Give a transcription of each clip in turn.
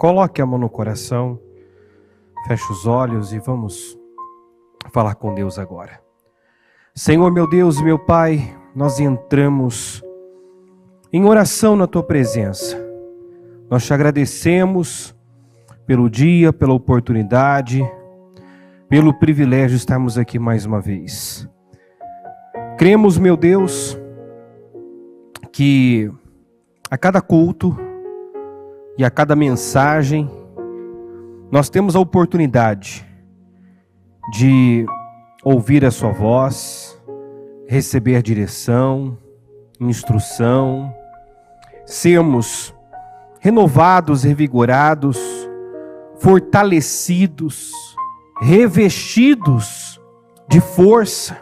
Coloque a mão no coração, feche os olhos e vamos falar com Deus agora. Senhor, meu Deus, meu Pai, nós entramos em oração na tua presença. Nós te agradecemos pelo dia, pela oportunidade, pelo privilégio de estarmos aqui mais uma vez. Cremos, meu Deus, que a cada culto, e a cada mensagem, nós temos a oportunidade de ouvir a Sua voz, receber direção, instrução, sermos renovados, revigorados, fortalecidos, revestidos de força,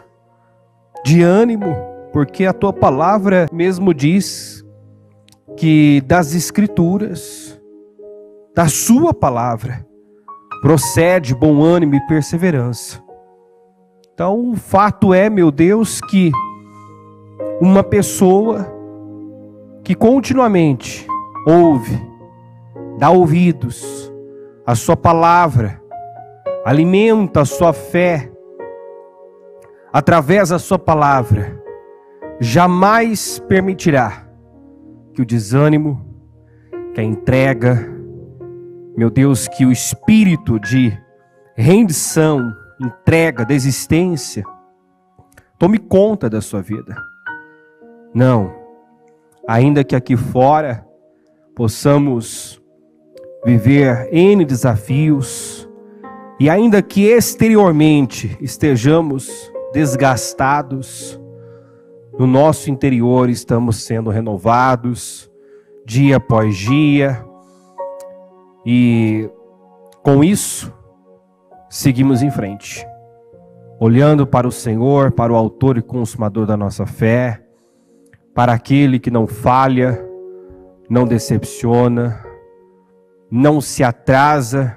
de ânimo, porque a tua palavra mesmo diz que das Escrituras, da Sua palavra, procede bom ânimo e perseverança. Então, o fato é, meu Deus, que uma pessoa que continuamente ouve, dá ouvidos à Sua palavra, alimenta a sua fé através da Sua palavra, jamais permitirá que o desânimo, que a entrega, meu Deus, que o espírito de rendição, entrega, desistência, tome conta da sua vida. Não, ainda que aqui fora possamos viver N desafios, e ainda que exteriormente estejamos desgastados, no nosso interior estamos sendo renovados dia após dia. E com isso, seguimos em frente, olhando para o Senhor, para o Autor e Consumador da nossa fé, para aquele que não falha, não decepciona, não se atrasa,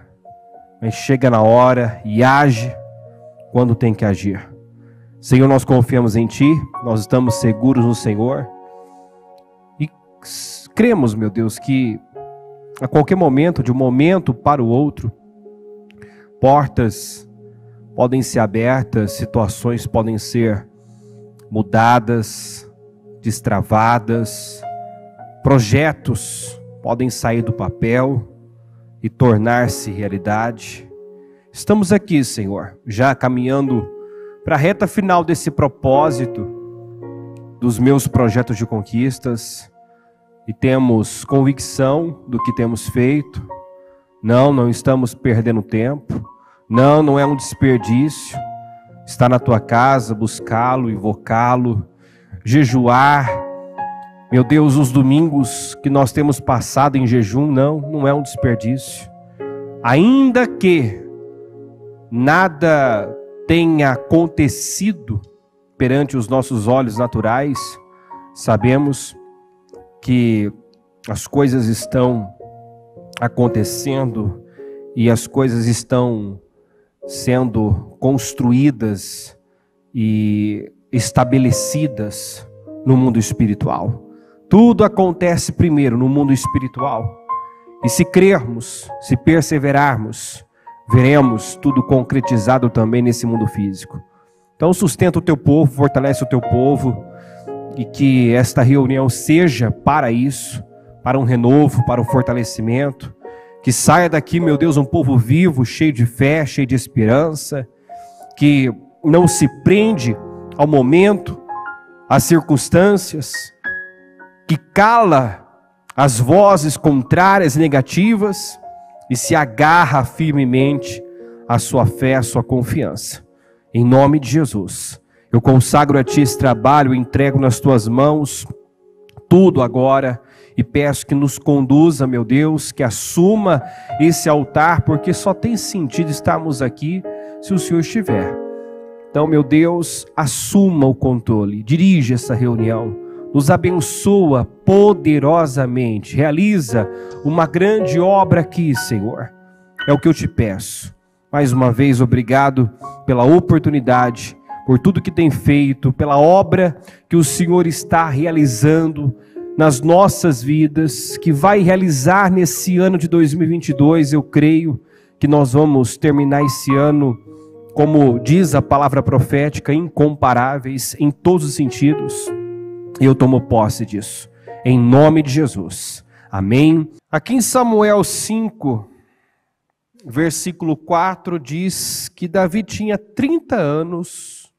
mas chega na hora e age quando tem que agir. Senhor, nós confiamos em Ti, nós estamos seguros no Senhor e cremos, meu Deus, que a qualquer momento, de um momento para o outro, portas podem ser abertas, situações podem ser mudadas, destravadas, projetos podem sair do papel e tornar-se realidade. Estamos aqui, Senhor, já caminhando para a reta final desse propósito, dos meus projetos de conquistas, e temos convicção do que temos feito. Não, não estamos perdendo tempo. Não, não é um desperdício. Estar na tua casa, buscá-lo, invocá-lo, jejuar. Meu Deus, os domingos que nós temos passado em jejum, não, não é um desperdício. Ainda que nada tenha acontecido perante os nossos olhos naturais, sabemos que as coisas estão acontecendo e as coisas estão sendo construídas e estabelecidas no mundo espiritual. Tudo acontece primeiro no mundo espiritual. E se crermos, se perseverarmos, veremos tudo concretizado também nesse mundo físico. Então, sustenta o teu povo, fortalece o teu povo, e que esta reunião seja para isso, para um renovo, para um fortalecimento. Que saia daqui, meu Deus, um povo vivo, cheio de fé, cheio de esperança, que não se prende ao momento, às circunstâncias, que cala as vozes contrárias, negativas, e se agarra firmemente à sua fé, à sua confiança. Em nome de Jesus, eu consagro a Ti esse trabalho, entrego nas Tuas mãos tudo agora e peço que nos conduza, meu Deus, que assuma esse altar, porque só tem sentido estarmos aqui se o Senhor estiver. Então, meu Deus, assuma o controle, dirija essa reunião nos abençoa poderosamente, realiza uma grande obra aqui, Senhor. É o que eu te peço. Mais uma vez, obrigado pela oportunidade, por tudo que tem feito, pela obra que o Senhor está realizando nas nossas vidas, que vai realizar nesse ano de 2022. Eu creio que nós vamos terminar esse ano, como diz a palavra profética, incomparáveis em todos os sentidos eu tomo posse disso, em nome de Jesus. Amém. Aqui em Samuel 5, versículo 4 diz que Davi tinha 30 anos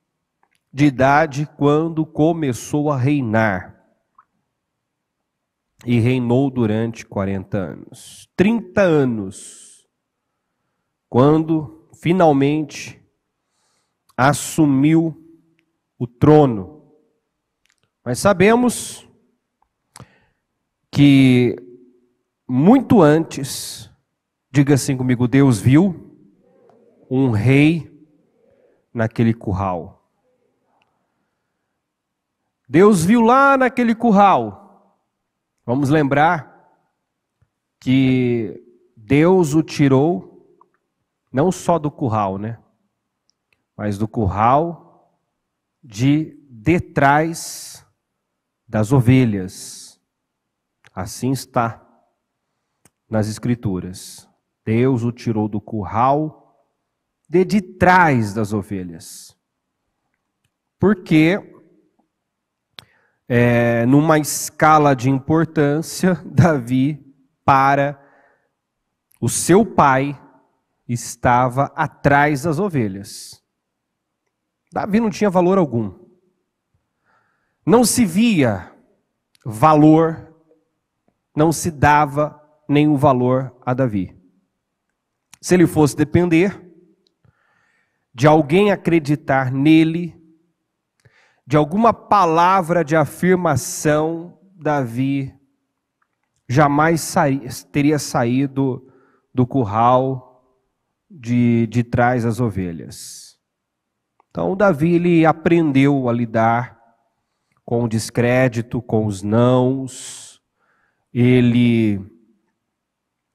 de idade quando começou a reinar. E reinou durante 40 anos. 30 anos. Quando finalmente assumiu o trono mas sabemos que muito antes, diga assim comigo, Deus viu um rei naquele curral. Deus viu lá naquele curral. Vamos lembrar que Deus o tirou não só do curral, né? Mas do curral de detrás das ovelhas. Assim está nas Escrituras. Deus o tirou do curral de de trás das ovelhas. Porque, é, numa escala de importância, Davi, para o seu pai, estava atrás das ovelhas. Davi não tinha valor algum. Não se via valor, não se dava nenhum valor a Davi. Se ele fosse depender de alguém acreditar nele, de alguma palavra de afirmação, Davi jamais saí, teria saído do curral de, de trás das ovelhas. Então, Davi ele aprendeu a lidar com o descrédito, com os nãos. Ele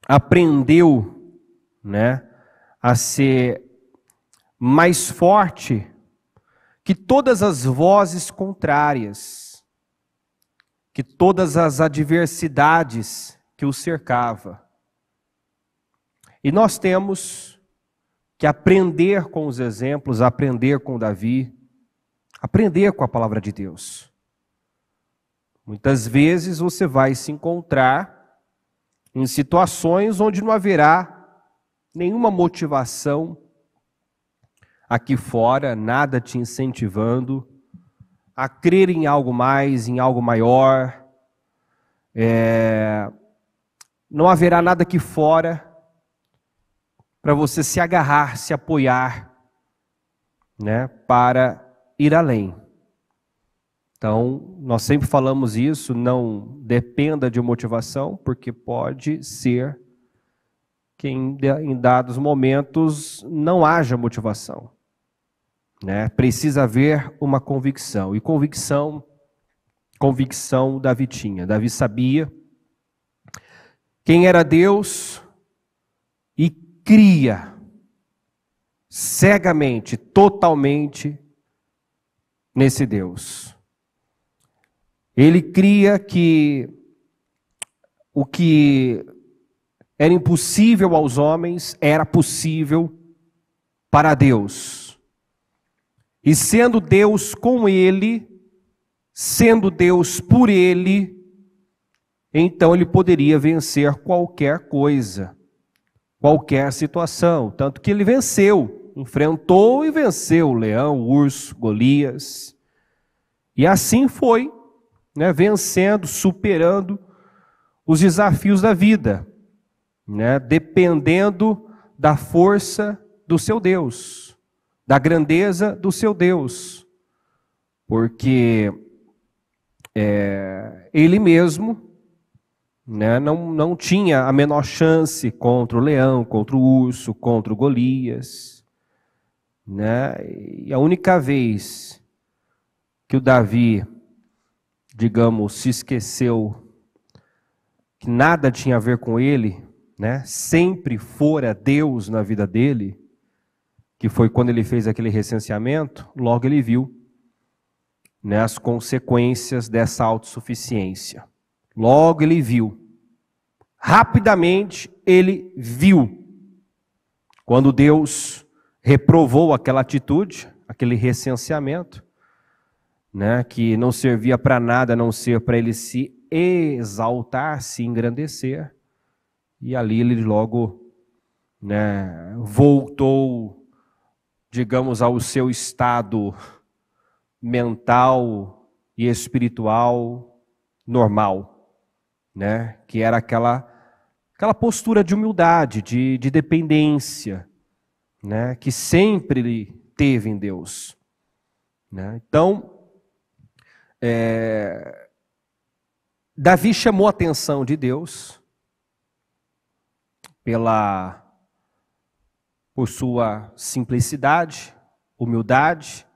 aprendeu, né, a ser mais forte que todas as vozes contrárias, que todas as adversidades que o cercava. E nós temos que aprender com os exemplos, aprender com Davi, aprender com a palavra de Deus. Muitas vezes você vai se encontrar em situações onde não haverá nenhuma motivação aqui fora, nada te incentivando a crer em algo mais, em algo maior. É... Não haverá nada aqui fora para você se agarrar, se apoiar, né, para ir além. Então, nós sempre falamos isso, não dependa de motivação, porque pode ser que em, dados momentos não haja motivação. Né? Precisa haver uma convicção. E convicção, convicção Davi tinha. Davi sabia quem era Deus e cria cegamente, totalmente nesse Deus. Ele cria que o que era impossível aos homens era possível para Deus. E sendo Deus com ele, sendo Deus por ele, então ele poderia vencer qualquer coisa, qualquer situação. Tanto que ele venceu, enfrentou e venceu o leão, o urso, Golias. E assim foi né, vencendo, superando os desafios da vida, né, dependendo da força do seu Deus, da grandeza do seu Deus, porque é, ele mesmo né, não, não tinha a menor chance contra o leão, contra o urso, contra o Golias. Né? E a única vez que o Davi digamos, se esqueceu que nada tinha a ver com ele, né? Sempre fora Deus na vida dele, que foi quando ele fez aquele recenseamento, logo ele viu né, as consequências dessa autossuficiência. Logo ele viu. Rapidamente ele viu. Quando Deus reprovou aquela atitude, aquele recenseamento, né, que não servia para nada a não ser para ele se exaltar, se engrandecer. E ali ele logo né, voltou, digamos, ao seu estado mental e espiritual normal, né, que era aquela, aquela postura de humildade, de, de dependência, né, que sempre ele teve em Deus. Né? Então, é... Davi chamou a atenção de Deus pela por sua simplicidade, humildade,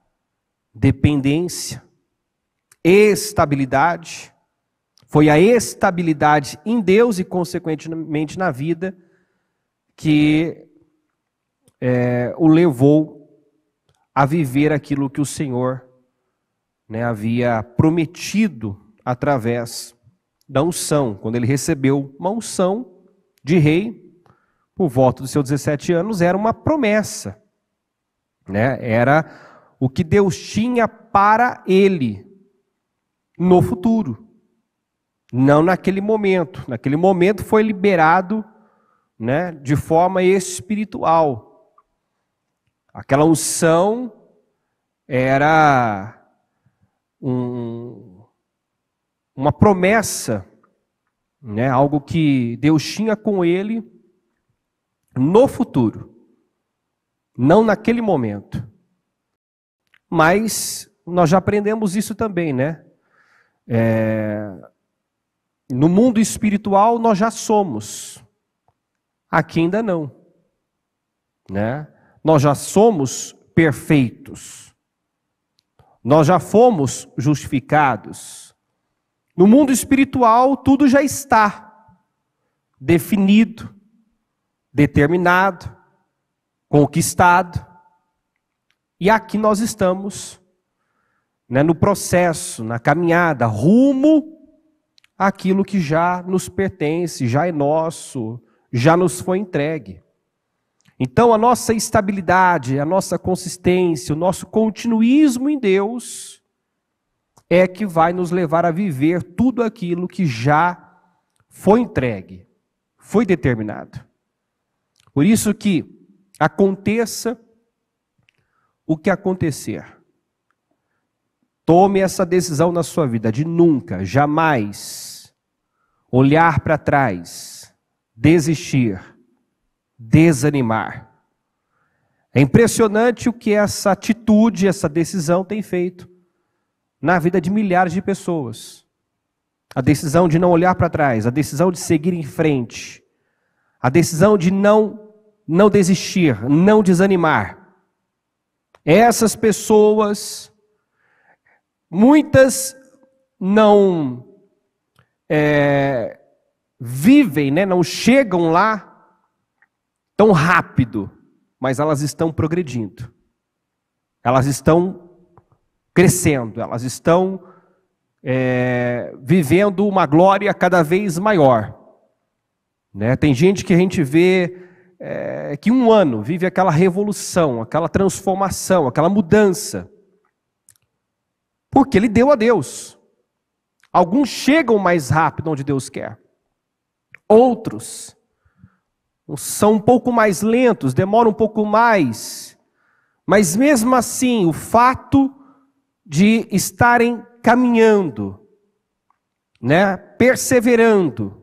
dependência, estabilidade. Foi a estabilidade em Deus e, consequentemente, na vida que é, o levou a viver aquilo que o Senhor né, havia prometido através da unção, quando ele recebeu uma unção de rei por volta dos seus 17 anos, era uma promessa, né? era o que Deus tinha para ele no futuro, não naquele momento. Naquele momento foi liberado né, de forma espiritual. Aquela unção era um, uma promessa, né, algo que Deus tinha com ele no futuro, não naquele momento. Mas nós já aprendemos isso também, né? É, no mundo espiritual nós já somos, aqui ainda não, né? Nós já somos perfeitos. Nós já fomos justificados. No mundo espiritual, tudo já está definido, determinado, conquistado. E aqui nós estamos né, no processo, na caminhada, rumo àquilo que já nos pertence, já é nosso, já nos foi entregue. Então, a nossa estabilidade, a nossa consistência, o nosso continuismo em Deus é que vai nos levar a viver tudo aquilo que já foi entregue, foi determinado. Por isso que aconteça o que acontecer, tome essa decisão na sua vida de nunca, jamais olhar para trás, desistir desanimar. É impressionante o que essa atitude, essa decisão tem feito na vida de milhares de pessoas. A decisão de não olhar para trás, a decisão de seguir em frente, a decisão de não não desistir, não desanimar. Essas pessoas, muitas não é, vivem, né, não chegam lá tão rápido, mas elas estão progredindo. Elas estão crescendo, elas estão é, vivendo uma glória cada vez maior. Né? Tem gente que a gente vê é, que um ano vive aquela revolução, aquela transformação, aquela mudança. Porque ele deu a Deus. Alguns chegam mais rápido onde Deus quer. Outros são um pouco mais lentos, demoram um pouco mais, mas mesmo assim, o fato de estarem caminhando, né, perseverando,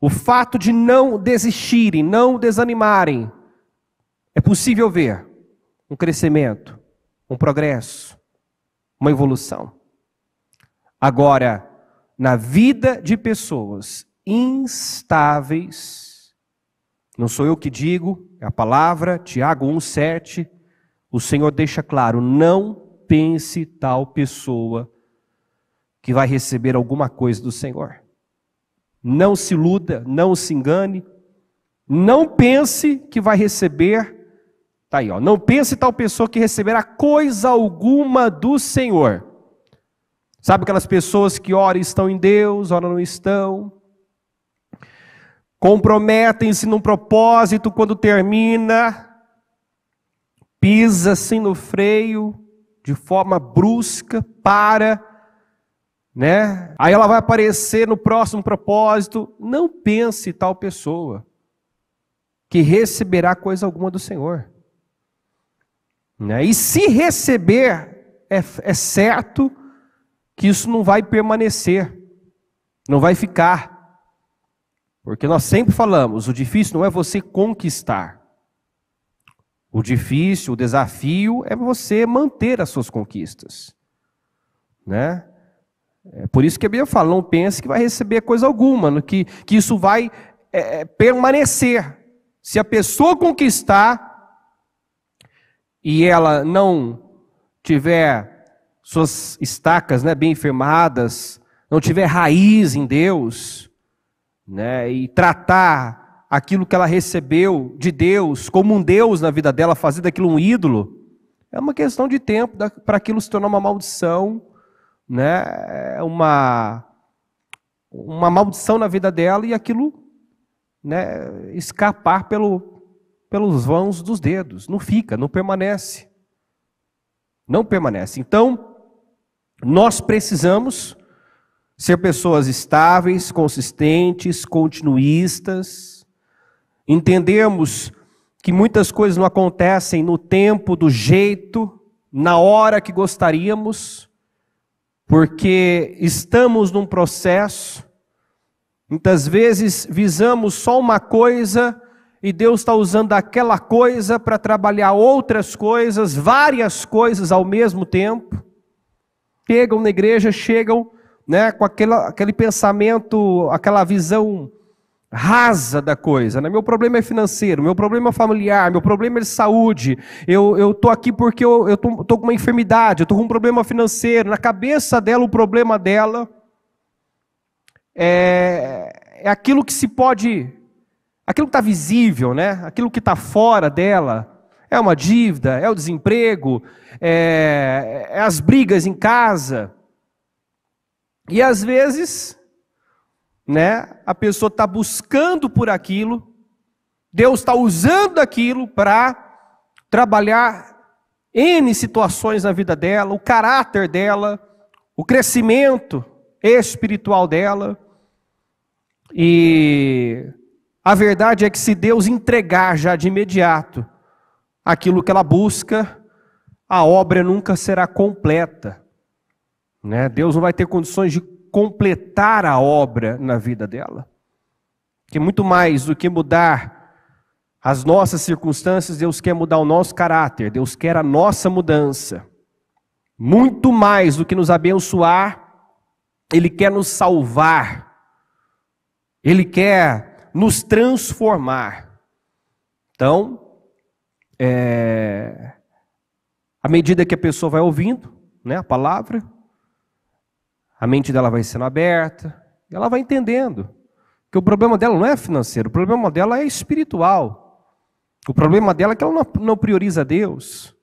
o fato de não desistirem, não desanimarem, é possível ver um crescimento, um progresso, uma evolução. Agora, na vida de pessoas instáveis, não sou eu que digo, é a palavra, Tiago 1,7. O Senhor deixa claro: não pense tal pessoa que vai receber alguma coisa do Senhor. Não se iluda, não se engane, não pense que vai receber. Tá aí, ó. Não pense tal pessoa que receberá coisa alguma do Senhor. Sabe aquelas pessoas que ora estão em Deus, ora não estão, comprometem-se num propósito quando termina, pisa-se assim no freio de forma brusca, para, né? Aí ela vai aparecer no próximo propósito. Não pense tal pessoa que receberá coisa alguma do Senhor. Né? E se receber, é, é certo que isso não vai permanecer, não vai ficar. Porque nós sempre falamos, o difícil não é você conquistar. O difícil, o desafio é você manter as suas conquistas. Né? É por isso que a Bíblia fala, não pense que vai receber coisa alguma, que, que isso vai é, é, permanecer. Se a pessoa conquistar e ela não tiver suas estacas né, bem firmadas, não tiver raiz em Deus, né, e tratar aquilo que ela recebeu de Deus como um Deus na vida dela, fazer daquilo um ídolo, é uma questão de tempo para aquilo se tornar uma maldição, né, é uma, uma maldição na vida dela e aquilo né, escapar pelo, pelos vãos dos dedos. Não fica, não permanece. Não permanece. Então, nós precisamos Ser pessoas estáveis, consistentes, continuistas. Entendemos que muitas coisas não acontecem no tempo, do jeito, na hora que gostaríamos, porque estamos num processo. Muitas vezes visamos só uma coisa e Deus está usando aquela coisa para trabalhar outras coisas, várias coisas ao mesmo tempo. Chegam na igreja, chegam né, com aquele aquele pensamento, aquela visão rasa da coisa. Né? Meu problema é financeiro, meu problema é familiar, meu problema é de saúde. Eu estou aqui porque eu estou com uma enfermidade, eu estou com um problema financeiro. Na cabeça dela, o problema dela é, é aquilo que se pode, aquilo que está visível, né? aquilo que está fora dela. É uma dívida, é o desemprego, é, é as brigas em casa. E às vezes, né, a pessoa está buscando por aquilo, Deus está usando aquilo para trabalhar N situações na vida dela, o caráter dela, o crescimento espiritual dela. E a verdade é que se Deus entregar já de imediato aquilo que ela busca, a obra nunca será completa. Né? Deus não vai ter condições de completar a obra na vida dela. Que muito mais do que mudar as nossas circunstâncias, Deus quer mudar o nosso caráter, Deus quer a nossa mudança. Muito mais do que nos abençoar, Ele quer nos salvar, Ele quer nos transformar. Então, é, à medida que a pessoa vai ouvindo né, a palavra, a mente dela vai sendo aberta, e ela vai entendendo que o problema dela não é financeiro, o problema dela é espiritual. O problema dela é que ela não prioriza Deus.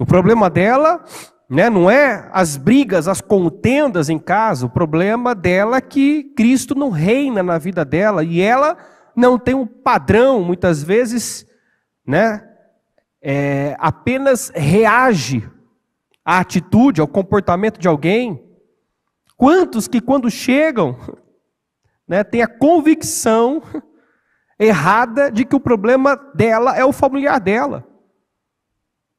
O problema dela né, não é as brigas, as contendas em casa, o problema dela é que Cristo não reina na vida dela e ela não tem um padrão, muitas vezes, né, é, apenas reage à atitude, ao comportamento de alguém Quantos que quando chegam, né, tem a convicção errada de que o problema dela é o familiar dela.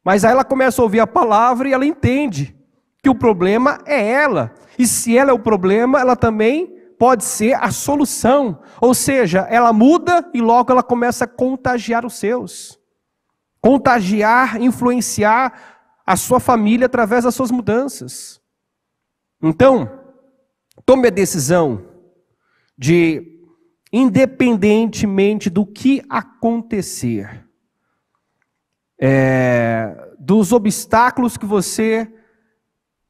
Mas aí ela começa a ouvir a palavra e ela entende que o problema é ela. E se ela é o problema, ela também pode ser a solução. Ou seja, ela muda e logo ela começa a contagiar os seus. Contagiar, influenciar a sua família através das suas mudanças. Então, tome a decisão de, independentemente do que acontecer, é, dos obstáculos que você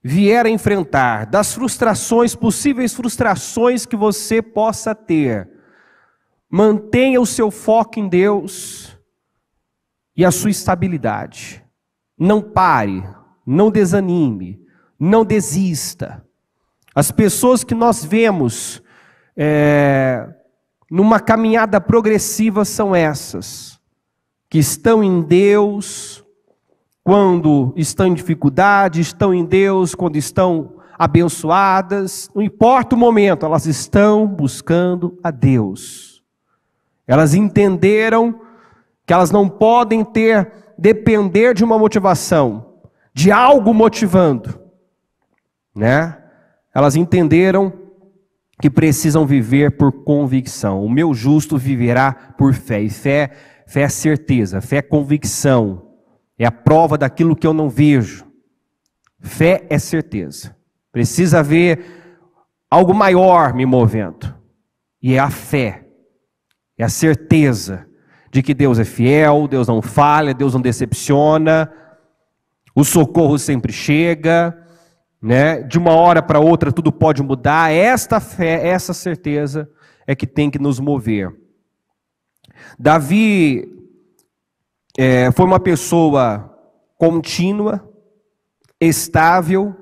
vier a enfrentar, das frustrações, possíveis frustrações que você possa ter, mantenha o seu foco em Deus e a sua estabilidade. Não pare, não desanime, não desista. As pessoas que nós vemos é, numa caminhada progressiva são essas, que estão em Deus quando estão em dificuldade, estão em Deus quando estão abençoadas, não importa o momento, elas estão buscando a Deus. Elas entenderam que elas não podem ter depender de uma motivação, de algo motivando, né? Elas entenderam que precisam viver por convicção. O meu justo viverá por fé. E fé, fé é certeza, fé é convicção. É a prova daquilo que eu não vejo. Fé é certeza. Precisa haver algo maior me movendo. E é a fé. É a certeza de que Deus é fiel, Deus não falha, Deus não decepciona. O socorro sempre chega né? De uma hora para outra tudo pode mudar. Esta fé, essa certeza é que tem que nos mover. Davi é, foi uma pessoa contínua, estável.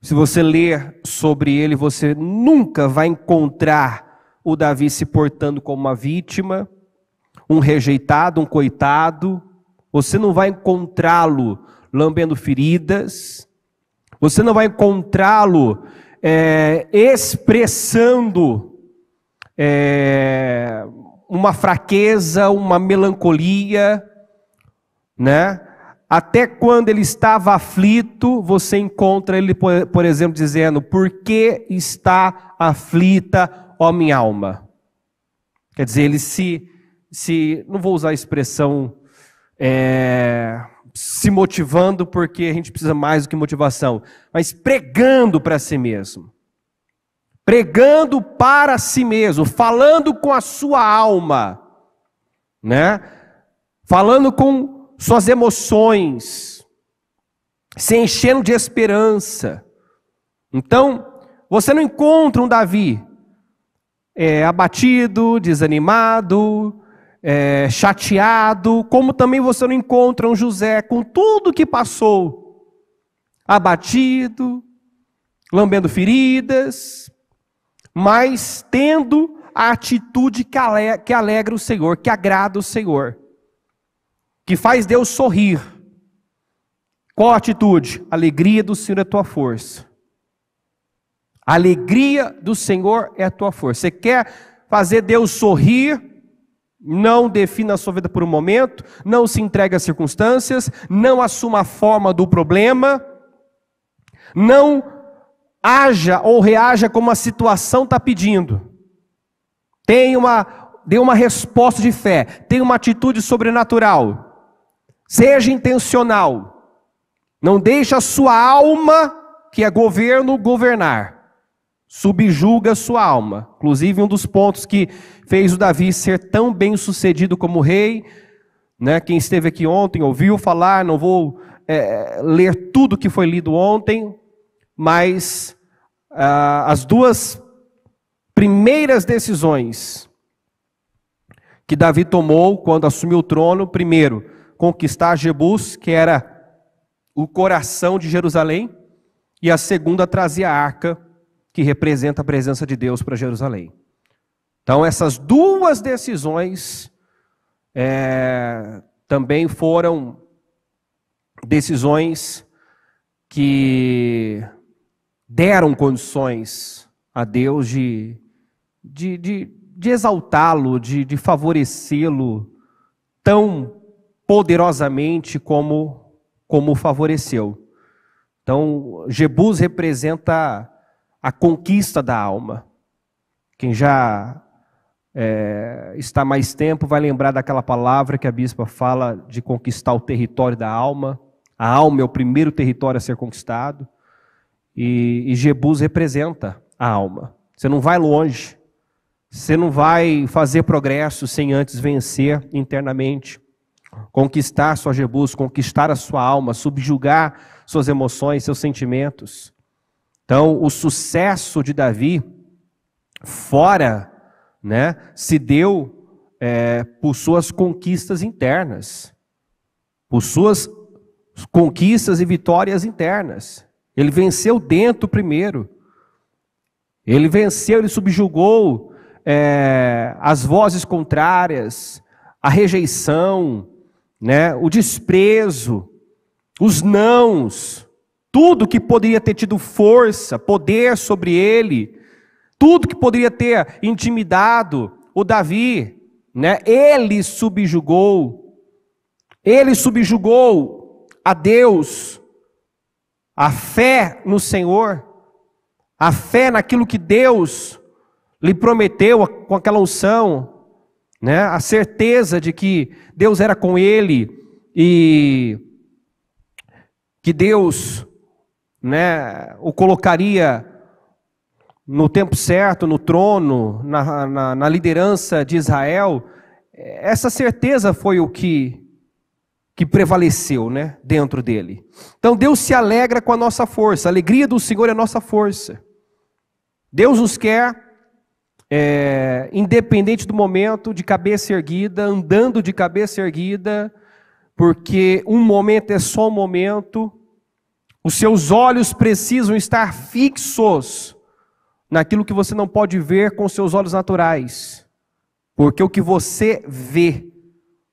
Se você ler sobre ele, você nunca vai encontrar o Davi se portando como uma vítima, um rejeitado, um coitado. Você não vai encontrá-lo lambendo feridas, você não vai encontrá-lo é, expressando é, uma fraqueza, uma melancolia, né? Até quando ele estava aflito, você encontra ele, por exemplo, dizendo: Por que está aflita, ó minha alma? Quer dizer, ele se, se não vou usar a expressão é, se motivando porque a gente precisa mais do que motivação, mas pregando para si mesmo. Pregando para si mesmo, falando com a sua alma, né? Falando com suas emoções, se enchendo de esperança. Então, você não encontra um Davi é, abatido, desanimado, é, chateado, como também você não encontra um José com tudo que passou, abatido, lambendo feridas, mas tendo a atitude que, ale que alegra o Senhor, que agrada o Senhor, que faz Deus sorrir. Qual a atitude? Alegria do Senhor é tua força. alegria do Senhor é a tua força. Você quer fazer Deus sorrir? Não defina a sua vida por um momento, não se entregue às circunstâncias, não assuma a forma do problema, não haja ou reaja como a situação está pedindo. Tem uma, dê uma resposta de fé, tenha uma atitude sobrenatural, seja intencional, não deixe a sua alma, que é governo, governar subjuga sua alma. Inclusive, um dos pontos que fez o Davi ser tão bem sucedido como rei, né? quem esteve aqui ontem ouviu falar, não vou é, ler tudo que foi lido ontem, mas ah, as duas primeiras decisões que Davi tomou quando assumiu o trono, primeiro, conquistar Jebus, que era o coração de Jerusalém, e a segunda, trazer a arca que representa a presença de Deus para Jerusalém. Então, essas duas decisões é, também foram decisões que deram condições a Deus de, de, de, de exaltá-lo, de, de favorecê-lo tão poderosamente como, como favoreceu. Então, Jebus representa a conquista da alma. Quem já é, está mais tempo vai lembrar daquela palavra que a bispa fala de conquistar o território da alma. A alma é o primeiro território a ser conquistado. E, e Jebus representa a alma. Você não vai longe. Você não vai fazer progresso sem antes vencer internamente. Conquistar sua Jebus, conquistar a sua alma, subjugar suas emoções, seus sentimentos. Então, o sucesso de Davi fora, né, se deu é, por suas conquistas internas, por suas conquistas e vitórias internas. Ele venceu dentro primeiro. Ele venceu, ele subjugou é, as vozes contrárias, a rejeição, né, o desprezo, os nãos. Tudo que poderia ter tido força, poder sobre ele, tudo que poderia ter intimidado o Davi, né? Ele subjugou. Ele subjugou a Deus a fé no Senhor, a fé naquilo que Deus lhe prometeu com aquela unção, né? A certeza de que Deus era com ele e que Deus né, o colocaria no tempo certo, no trono, na, na, na liderança de Israel, essa certeza foi o que que prevaleceu, né, dentro dele. Então Deus se alegra com a nossa força. A alegria do Senhor é a nossa força. Deus nos quer é, independente do momento, de cabeça erguida, andando de cabeça erguida, porque um momento é só um momento, os seus olhos precisam estar fixos naquilo que você não pode ver com seus olhos naturais. Porque o que você vê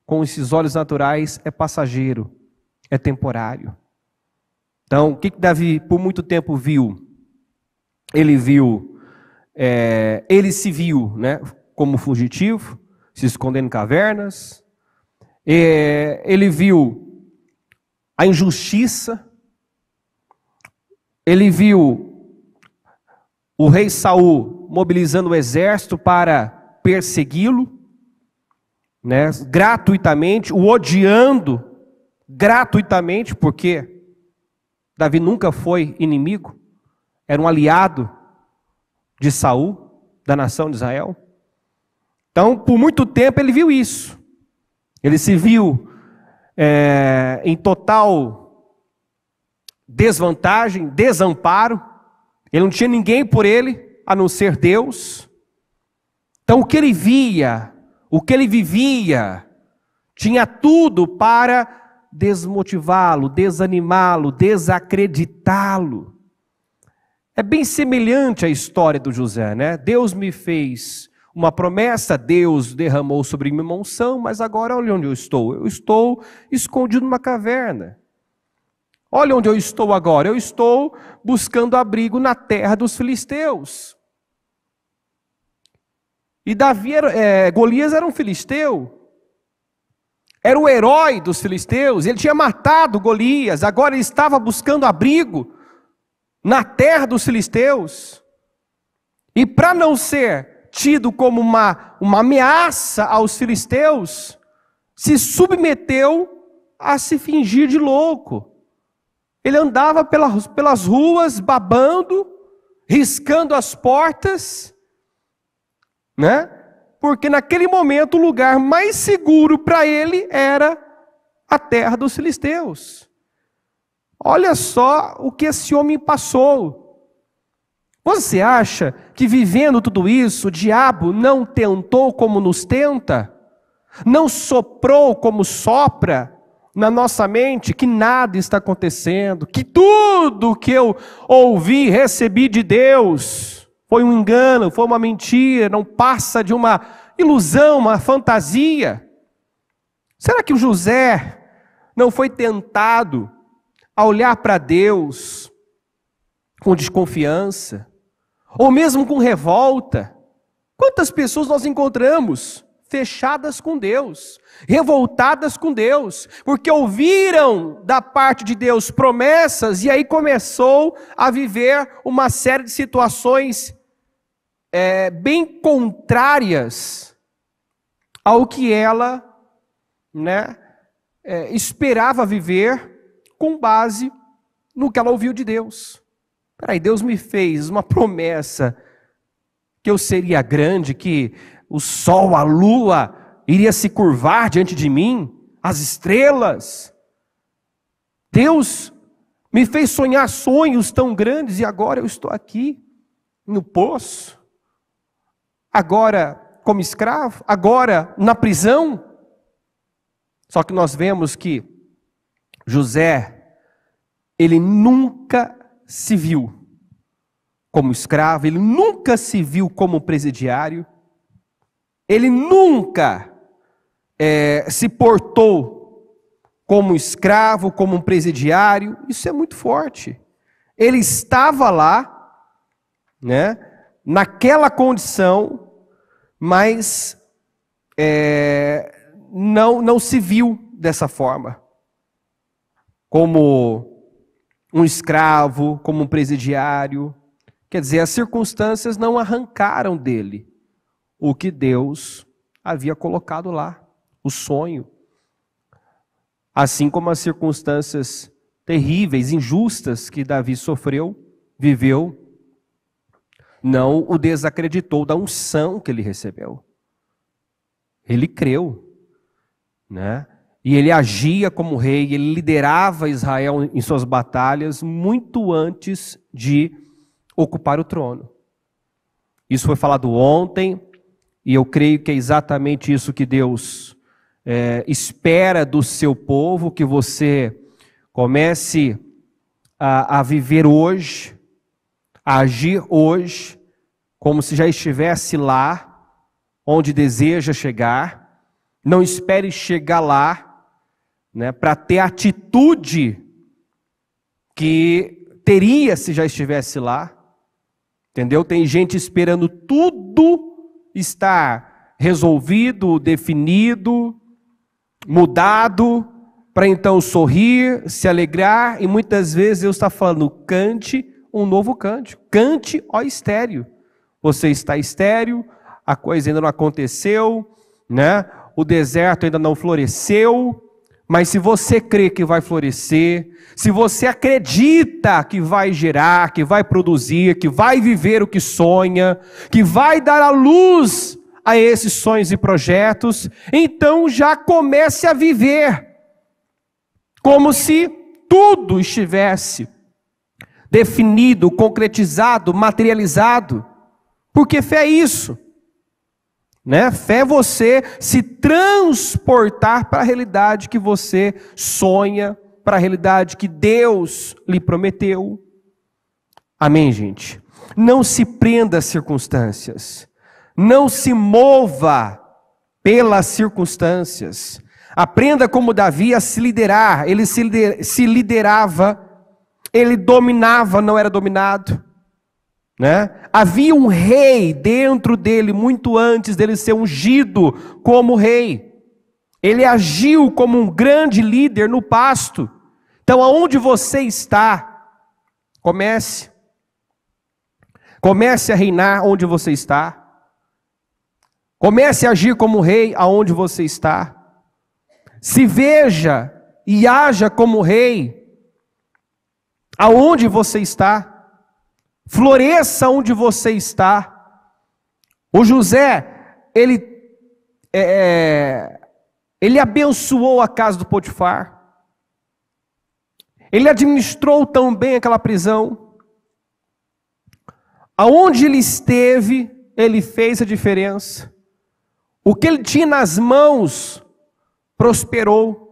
com esses olhos naturais é passageiro, é temporário. Então, o que, Davi por muito tempo viu? Ele viu, é, ele se viu né, como fugitivo, se escondendo em cavernas, é, ele viu a injustiça, ele viu o rei Saul mobilizando o exército para persegui-lo, né, gratuitamente, o odiando gratuitamente, porque Davi nunca foi inimigo, era um aliado de Saul, da nação de Israel. Então, por muito tempo ele viu isso. Ele se viu é, em total desvantagem, desamparo. Ele não tinha ninguém por ele a não ser Deus. Então, o que ele via, o que ele vivia, tinha tudo para desmotivá-lo, desanimá-lo, desacreditá-lo. É bem semelhante à história do José, né? Deus me fez uma promessa, Deus derramou sobre mim uma unção, mas agora olha onde eu estou. Eu estou escondido numa caverna. Olha onde eu estou agora. Eu estou buscando abrigo na terra dos filisteus. E Davi era, é, Golias era um filisteu. Era o herói dos filisteus. Ele tinha matado Golias. Agora ele estava buscando abrigo na terra dos filisteus. E para não ser tido como uma, uma ameaça aos filisteus, se submeteu a se fingir de louco. Ele andava pelas, pelas ruas babando, riscando as portas, né? Porque naquele momento o lugar mais seguro para ele era a terra dos filisteus. Olha só o que esse homem passou. Você acha que vivendo tudo isso, o diabo não tentou como nos tenta? Não soprou como sopra? na nossa mente que nada está acontecendo, que tudo que eu ouvi, recebi de Deus foi um engano, foi uma mentira, não passa de uma ilusão, uma fantasia. Será que o José não foi tentado a olhar para Deus com desconfiança, ou mesmo com revolta? Quantas pessoas nós encontramos fechadas com Deus, revoltadas com Deus, porque ouviram da parte de Deus promessas e aí começou a viver uma série de situações é, bem contrárias ao que ela né, é, esperava viver com base no que ela ouviu de Deus. Peraí, Deus me fez uma promessa que eu seria grande, que o sol, a lua, iria se curvar diante de mim, as estrelas. Deus me fez sonhar sonhos tão grandes e agora eu estou aqui, no poço, agora como escravo, agora na prisão. Só que nós vemos que José, ele nunca se viu como escravo, ele nunca se viu como presidiário, ele nunca é, se portou como escravo, como um presidiário, isso é muito forte. Ele estava lá, né, naquela condição, mas é, não, não se viu dessa forma como um escravo, como um presidiário. Quer dizer, as circunstâncias não arrancaram dele o que Deus havia colocado lá o sonho, assim como as circunstâncias terríveis, injustas que Davi sofreu, viveu, não o desacreditou da unção que ele recebeu. Ele creu, né? E ele agia como rei, ele liderava Israel em suas batalhas muito antes de ocupar o trono. Isso foi falado ontem, e eu creio que é exatamente isso que Deus é, espera do seu povo que você comece a, a viver hoje, a agir hoje, como se já estivesse lá, onde deseja chegar. Não espere chegar lá, né, para ter a atitude que teria se já estivesse lá. Entendeu? Tem gente esperando tudo estar resolvido, definido, mudado, para então sorrir, se alegrar, e muitas vezes Deus está falando, cante um novo cântico, cante ó estéreo. Você está estéreo, a coisa ainda não aconteceu, né? o deserto ainda não floresceu, mas se você crê que vai florescer, se você acredita que vai gerar, que vai produzir, que vai viver o que sonha, que vai dar a luz a esses sonhos e projetos, então já comece a viver como se tudo estivesse definido, concretizado, materializado. Porque fé é isso. Né? Fé é você se transportar para a realidade que você sonha, para a realidade que Deus lhe prometeu. Amém, gente? Não se prenda às circunstâncias. Não se mova pelas circunstâncias. Aprenda como Davi a se liderar. Ele se liderava, ele dominava, não era dominado. Né? Havia um rei dentro dele muito antes dele ser ungido como rei. Ele agiu como um grande líder no pasto. Então, aonde você está, comece. Comece a reinar onde você está. Comece a agir como rei aonde você está. Se veja e haja como rei aonde você está. Floresça onde você está. O José, ele, é, é ele abençoou a casa do Potifar. Ele administrou tão bem aquela prisão. Aonde ele esteve, ele fez a diferença. O que ele tinha nas mãos prosperou.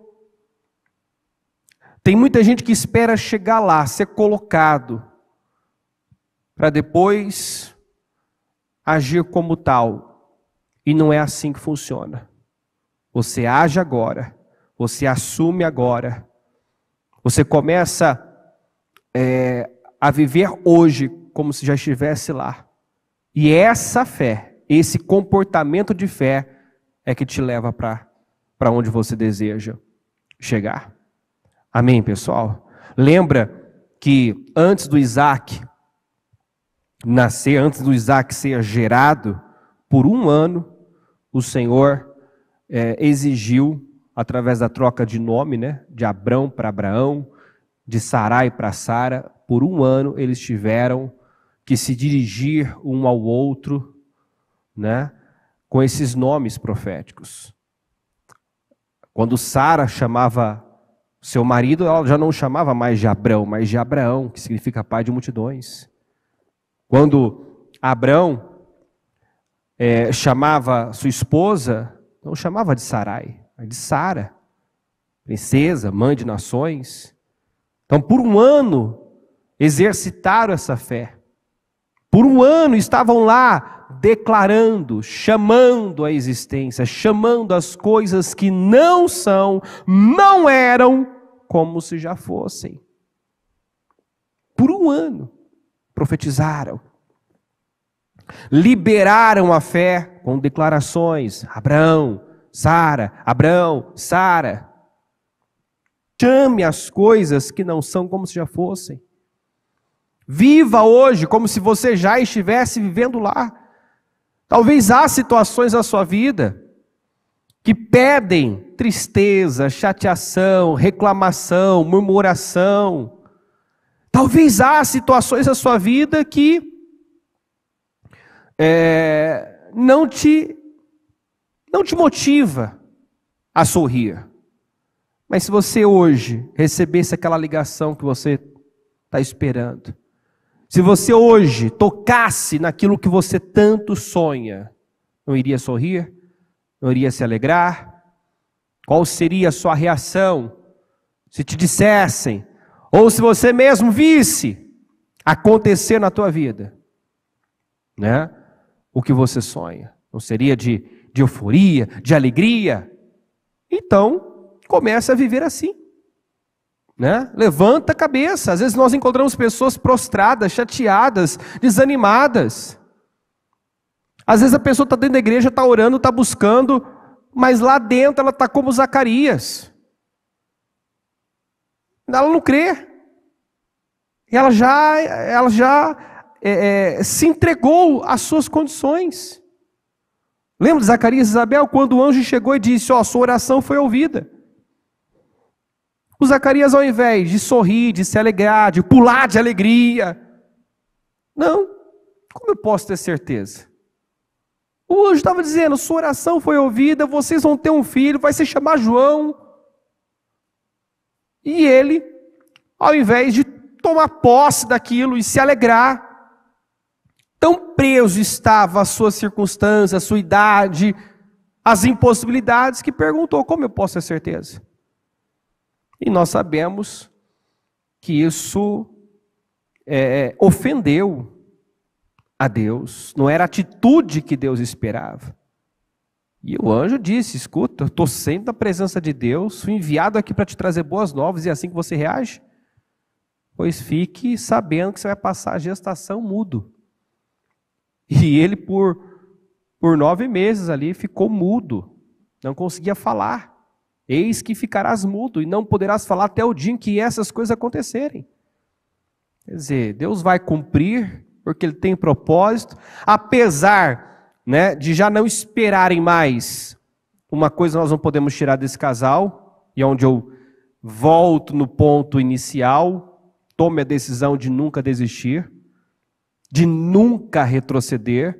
Tem muita gente que espera chegar lá, ser colocado, para depois agir como tal. E não é assim que funciona. Você age agora, você assume agora, você começa é, a viver hoje como se já estivesse lá. E é essa fé esse comportamento de fé é que te leva para onde você deseja chegar. Amém, pessoal? Lembra que antes do Isaac nascer, antes do Isaac ser gerado, por um ano, o Senhor é, exigiu, através da troca de nome, né, de Abrão para Abraão, de Sarai para Sara, por um ano eles tiveram que se dirigir um ao outro né, com esses nomes proféticos. Quando Sara chamava seu marido, ela já não chamava mais de Abrão, mas de Abraão, que significa pai de multidões. Quando Abrão é, chamava sua esposa, não chamava de Sarai, mas de Sara, princesa, mãe de nações. Então, por um ano, exercitaram essa fé. Por um ano estavam lá declarando, chamando a existência, chamando as coisas que não são, não eram, como se já fossem. Por um ano profetizaram. Liberaram a fé com declarações: Abraão, Sara, Abraão, Sara. Chame as coisas que não são como se já fossem. Viva hoje como se você já estivesse vivendo lá. Talvez há situações na sua vida que pedem tristeza, chateação, reclamação, murmuração. Talvez há situações na sua vida que é, não te não te motiva a sorrir. Mas se você hoje recebesse aquela ligação que você está esperando, se você hoje tocasse naquilo que você tanto sonha, não iria sorrir? Não iria se alegrar? Qual seria a sua reação se te dissessem, ou se você mesmo visse acontecer na tua vida, né? O que você sonha? Não seria de, de euforia, de alegria? Então, comece a viver assim. Né? Levanta a cabeça. Às vezes nós encontramos pessoas prostradas, chateadas, desanimadas. Às vezes a pessoa está dentro da igreja, está orando, está buscando, mas lá dentro ela está como Zacarias. Ela não crê. Ela já, ela já é, é, se entregou às suas condições. Lembra de Zacarias e Isabel, quando o anjo chegou e disse: Ó, oh, sua oração foi ouvida. O Zacarias, ao invés de sorrir, de se alegrar, de pular de alegria, não, como eu posso ter certeza? O anjo estava dizendo: sua oração foi ouvida, vocês vão ter um filho, vai se chamar João. E ele, ao invés de tomar posse daquilo e se alegrar, tão preso estava às suas circunstâncias, à sua idade, às impossibilidades, que perguntou: como eu posso ter certeza? E nós sabemos que isso é, é, ofendeu a Deus, não era a atitude que Deus esperava. E o anjo disse: Escuta, estou sempre na presença de Deus, fui enviado aqui para te trazer boas novas, e é assim que você reage? Pois fique sabendo que você vai passar a gestação mudo. E ele, por, por nove meses ali, ficou mudo, não conseguia falar. Eis que ficarás mudo e não poderás falar até o dia em que essas coisas acontecerem. Quer dizer, Deus vai cumprir, porque Ele tem propósito, apesar né, de já não esperarem mais. Uma coisa nós não podemos tirar desse casal, e é onde eu volto no ponto inicial, tome a decisão de nunca desistir, de nunca retroceder,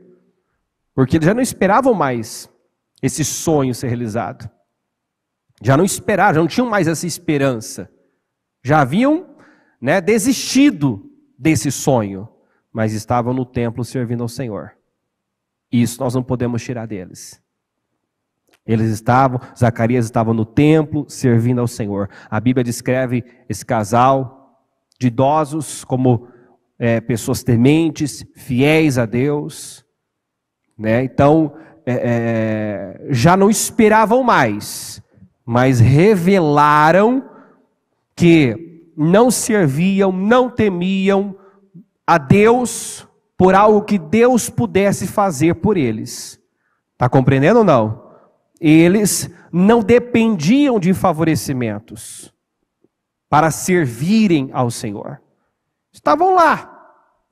porque eles já não esperavam mais esse sonho ser realizado. Já não esperavam, já não tinham mais essa esperança. Já haviam né, desistido desse sonho, mas estavam no templo servindo ao Senhor. Isso nós não podemos tirar deles. Eles estavam, Zacarias estava no templo servindo ao Senhor. A Bíblia descreve esse casal de idosos como é, pessoas tementes, fiéis a Deus. Né? Então, é, é, já não esperavam mais, mas revelaram que não serviam, não temiam a Deus por algo que Deus pudesse fazer por eles. Está compreendendo ou não? Eles não dependiam de favorecimentos para servirem ao Senhor. Estavam lá,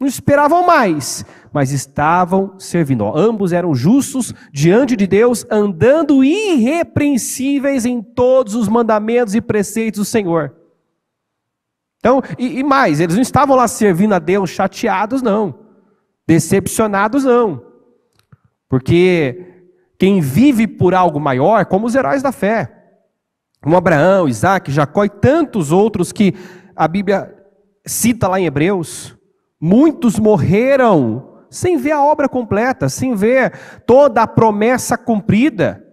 não esperavam mais, mas estavam servindo. Ó, ambos eram justos diante de Deus, andando irrepreensíveis em todos os mandamentos e preceitos do Senhor. Então, e, e mais, eles não estavam lá servindo a Deus chateados, não, decepcionados, não, porque quem vive por algo maior, como os heróis da fé, como Abraão, Isaac, Jacó e tantos outros que a Bíblia cita lá em Hebreus, Muitos morreram sem ver a obra completa, sem ver toda a promessa cumprida.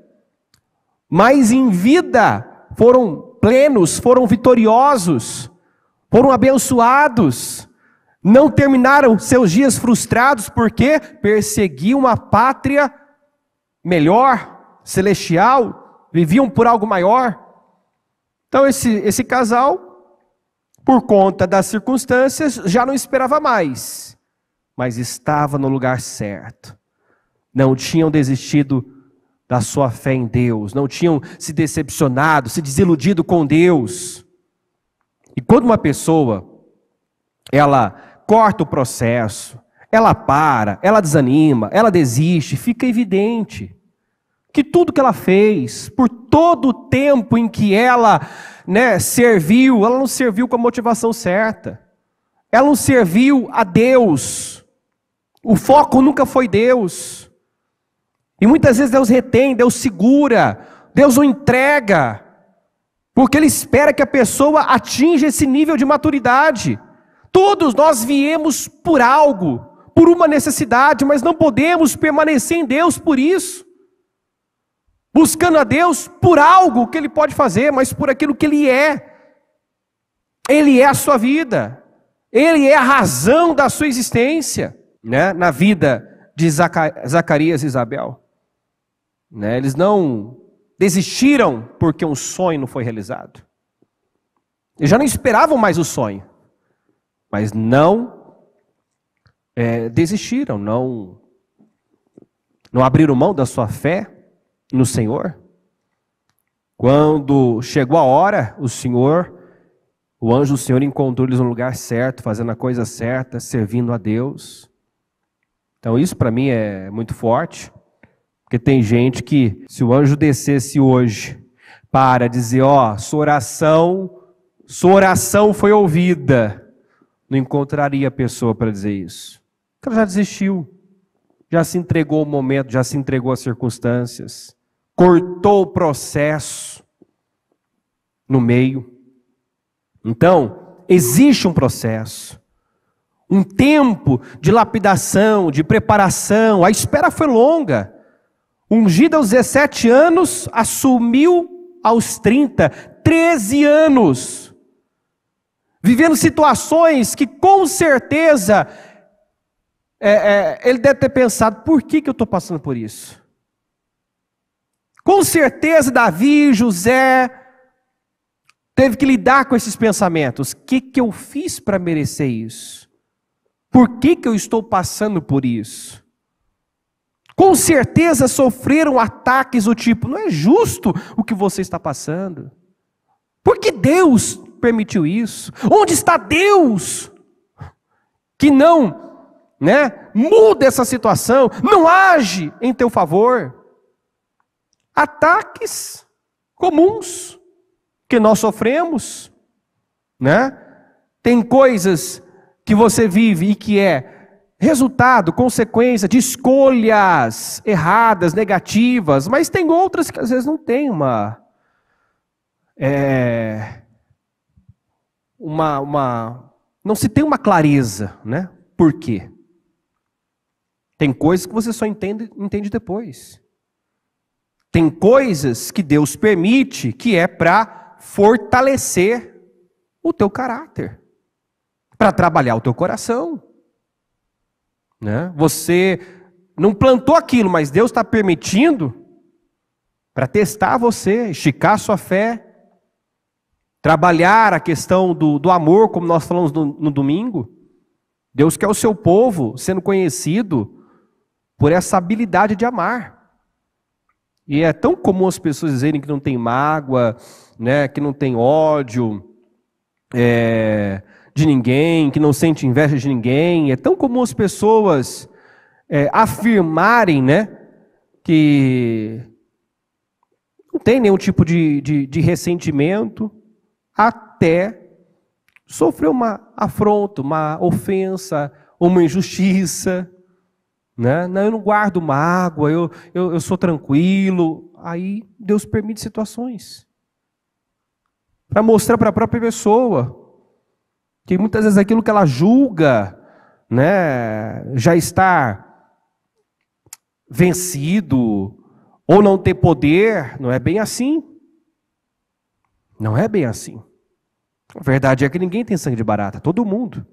Mas em vida foram plenos, foram vitoriosos, foram abençoados. Não terminaram seus dias frustrados porque perseguiam uma pátria melhor, celestial, viviam por algo maior. Então esse, esse casal por conta das circunstâncias, já não esperava mais, mas estava no lugar certo. Não tinham desistido da sua fé em Deus, não tinham se decepcionado, se desiludido com Deus. E quando uma pessoa ela corta o processo, ela para, ela desanima, ela desiste, fica evidente que tudo que ela fez, por todo o tempo em que ela né, serviu, ela não serviu com a motivação certa. Ela não serviu a Deus. O foco nunca foi Deus. E muitas vezes Deus retém, Deus segura, Deus o entrega, porque Ele espera que a pessoa atinja esse nível de maturidade. Todos nós viemos por algo, por uma necessidade, mas não podemos permanecer em Deus por isso buscando a Deus por algo que Ele pode fazer, mas por aquilo que Ele é. Ele é a sua vida, Ele é a razão da sua existência, né? Na vida de Zacarias e Isabel, né? Eles não desistiram porque um sonho não foi realizado. Eles já não esperavam mais o sonho, mas não é, desistiram, não não abriram mão da sua fé no Senhor? Quando chegou a hora, o Senhor, o anjo do Senhor encontrou lhes no lugar certo, fazendo a coisa certa, servindo a Deus. Então isso para mim é muito forte, porque tem gente que se o anjo descesse hoje para dizer, ó, sua oração, sua oração foi ouvida, não encontraria a pessoa para dizer isso. ela já desistiu, já se entregou ao momento, já se entregou às circunstâncias cortou o processo no meio. Então, existe um processo, um tempo de lapidação, de preparação. A espera foi longa. Ungido aos 17 anos, assumiu aos 30, 13 anos. Vivendo situações que com certeza é, é, ele deve ter pensado: por que, que eu estou passando por isso? Com certeza, Davi, José, teve que lidar com esses pensamentos. O que, que eu fiz para merecer isso? Por que, que eu estou passando por isso? Com certeza sofreram ataques do tipo: não é justo o que você está passando. Por que Deus permitiu isso? Onde está Deus que não né, muda essa situação, não age em teu favor? ataques comuns que nós sofremos, né? Tem coisas que você vive e que é resultado, consequência de escolhas erradas, negativas, mas tem outras que às vezes não tem uma é, uma, uma não se tem uma clareza, né? Por quê? Tem coisas que você só entende, entende depois. Tem coisas que Deus permite que é para fortalecer o teu caráter, para trabalhar o teu coração. Né? Você não plantou aquilo, mas Deus está permitindo para testar você, esticar sua fé, trabalhar a questão do, do amor, como nós falamos no, no domingo. Deus quer o seu povo sendo conhecido por essa habilidade de amar. E é tão comum as pessoas dizerem que não tem mágoa, né, que não tem ódio é, de ninguém, que não sente inveja de ninguém. É tão comum as pessoas é, afirmarem né, que não tem nenhum tipo de, de, de ressentimento até sofrer uma afronta, uma ofensa, uma injustiça. Né? Não, eu não guardo mágoa, eu, eu, eu sou tranquilo. Aí Deus permite situações para mostrar para a própria pessoa que muitas vezes aquilo que ela julga né, já está vencido ou não ter poder, não é bem assim. Não é bem assim. A verdade é que ninguém tem sangue de barata, todo mundo.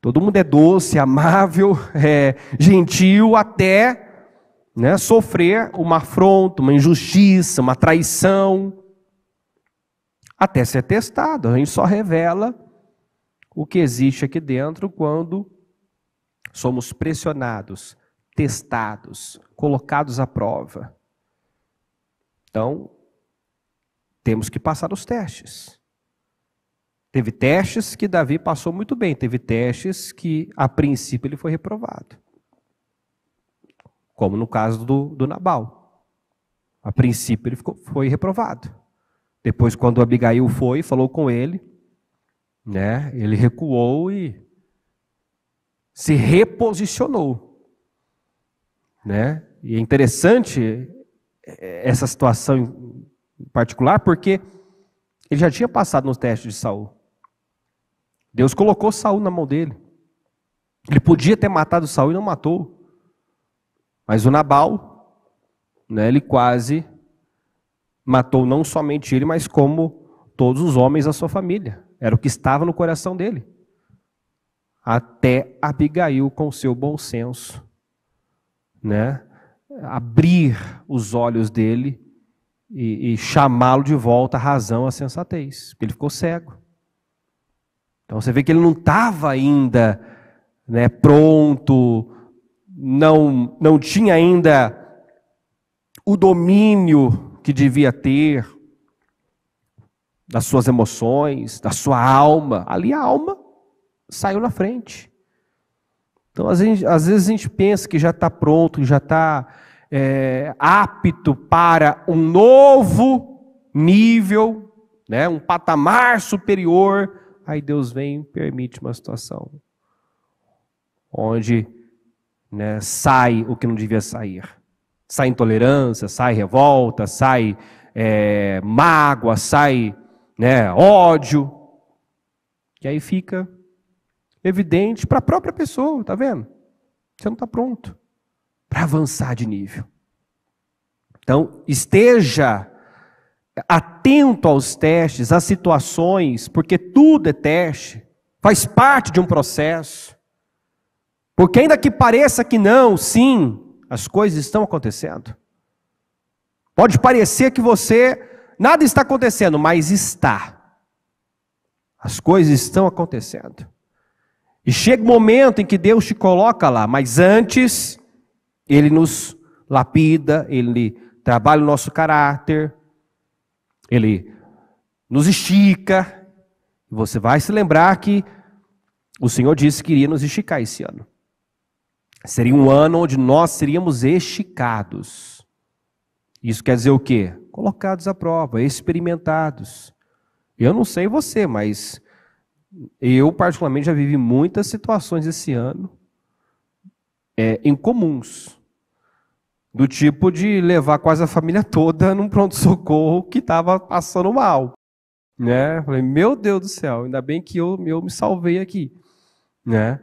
Todo mundo é doce, amável, é, gentil, até né, sofrer uma afronta, uma injustiça, uma traição, até ser testado. A gente só revela o que existe aqui dentro quando somos pressionados, testados, colocados à prova. Então, temos que passar os testes. Teve testes que Davi passou muito bem, teve testes que, a princípio, ele foi reprovado. Como no caso do, do Nabal. A princípio, ele ficou, foi reprovado. Depois, quando Abigail foi e falou com ele, né, ele recuou e se reposicionou. Né? E é interessante é, essa situação em particular, porque ele já tinha passado nos testes de Saul. Deus colocou Saul na mão dele. Ele podia ter matado Saul e não matou. Mas o Nabal, né, ele quase matou não somente ele, mas como todos os homens da sua família. Era o que estava no coração dele. Até Abigail, com seu bom senso, né, abrir os olhos dele e, e chamá-lo de volta à razão, à sensatez. Ele ficou cego. Então você vê que ele não estava ainda né, pronto, não, não tinha ainda o domínio que devia ter das suas emoções, da sua alma. Ali a alma saiu na frente. Então, às vezes, às vezes a gente pensa que já está pronto, já está é, apto para um novo nível, né, um patamar superior Aí Deus vem e permite uma situação onde né, sai o que não devia sair. Sai intolerância, sai revolta, sai é, mágoa, sai né, ódio. E aí fica evidente para a própria pessoa, tá vendo? Você não está pronto para avançar de nível. Então, esteja atento aos testes, às situações, porque tudo é teste, faz parte de um processo. Porque, ainda que pareça que não, sim, as coisas estão acontecendo. Pode parecer que você, nada está acontecendo, mas está. As coisas estão acontecendo. E chega o um momento em que Deus te coloca lá, mas antes, Ele nos lapida, Ele trabalha o nosso caráter, ele nos estica. Você vai se lembrar que o Senhor disse que iria nos esticar esse ano. Seria um ano onde nós seríamos esticados. Isso quer dizer o quê? Colocados à prova, experimentados. Eu não sei você, mas eu, particularmente, já vivi muitas situações esse ano é, incomuns. Do tipo de levar quase a família toda num pronto-socorro que estava passando mal. Né? Falei, meu Deus do céu, ainda bem que eu, eu me salvei aqui. Né?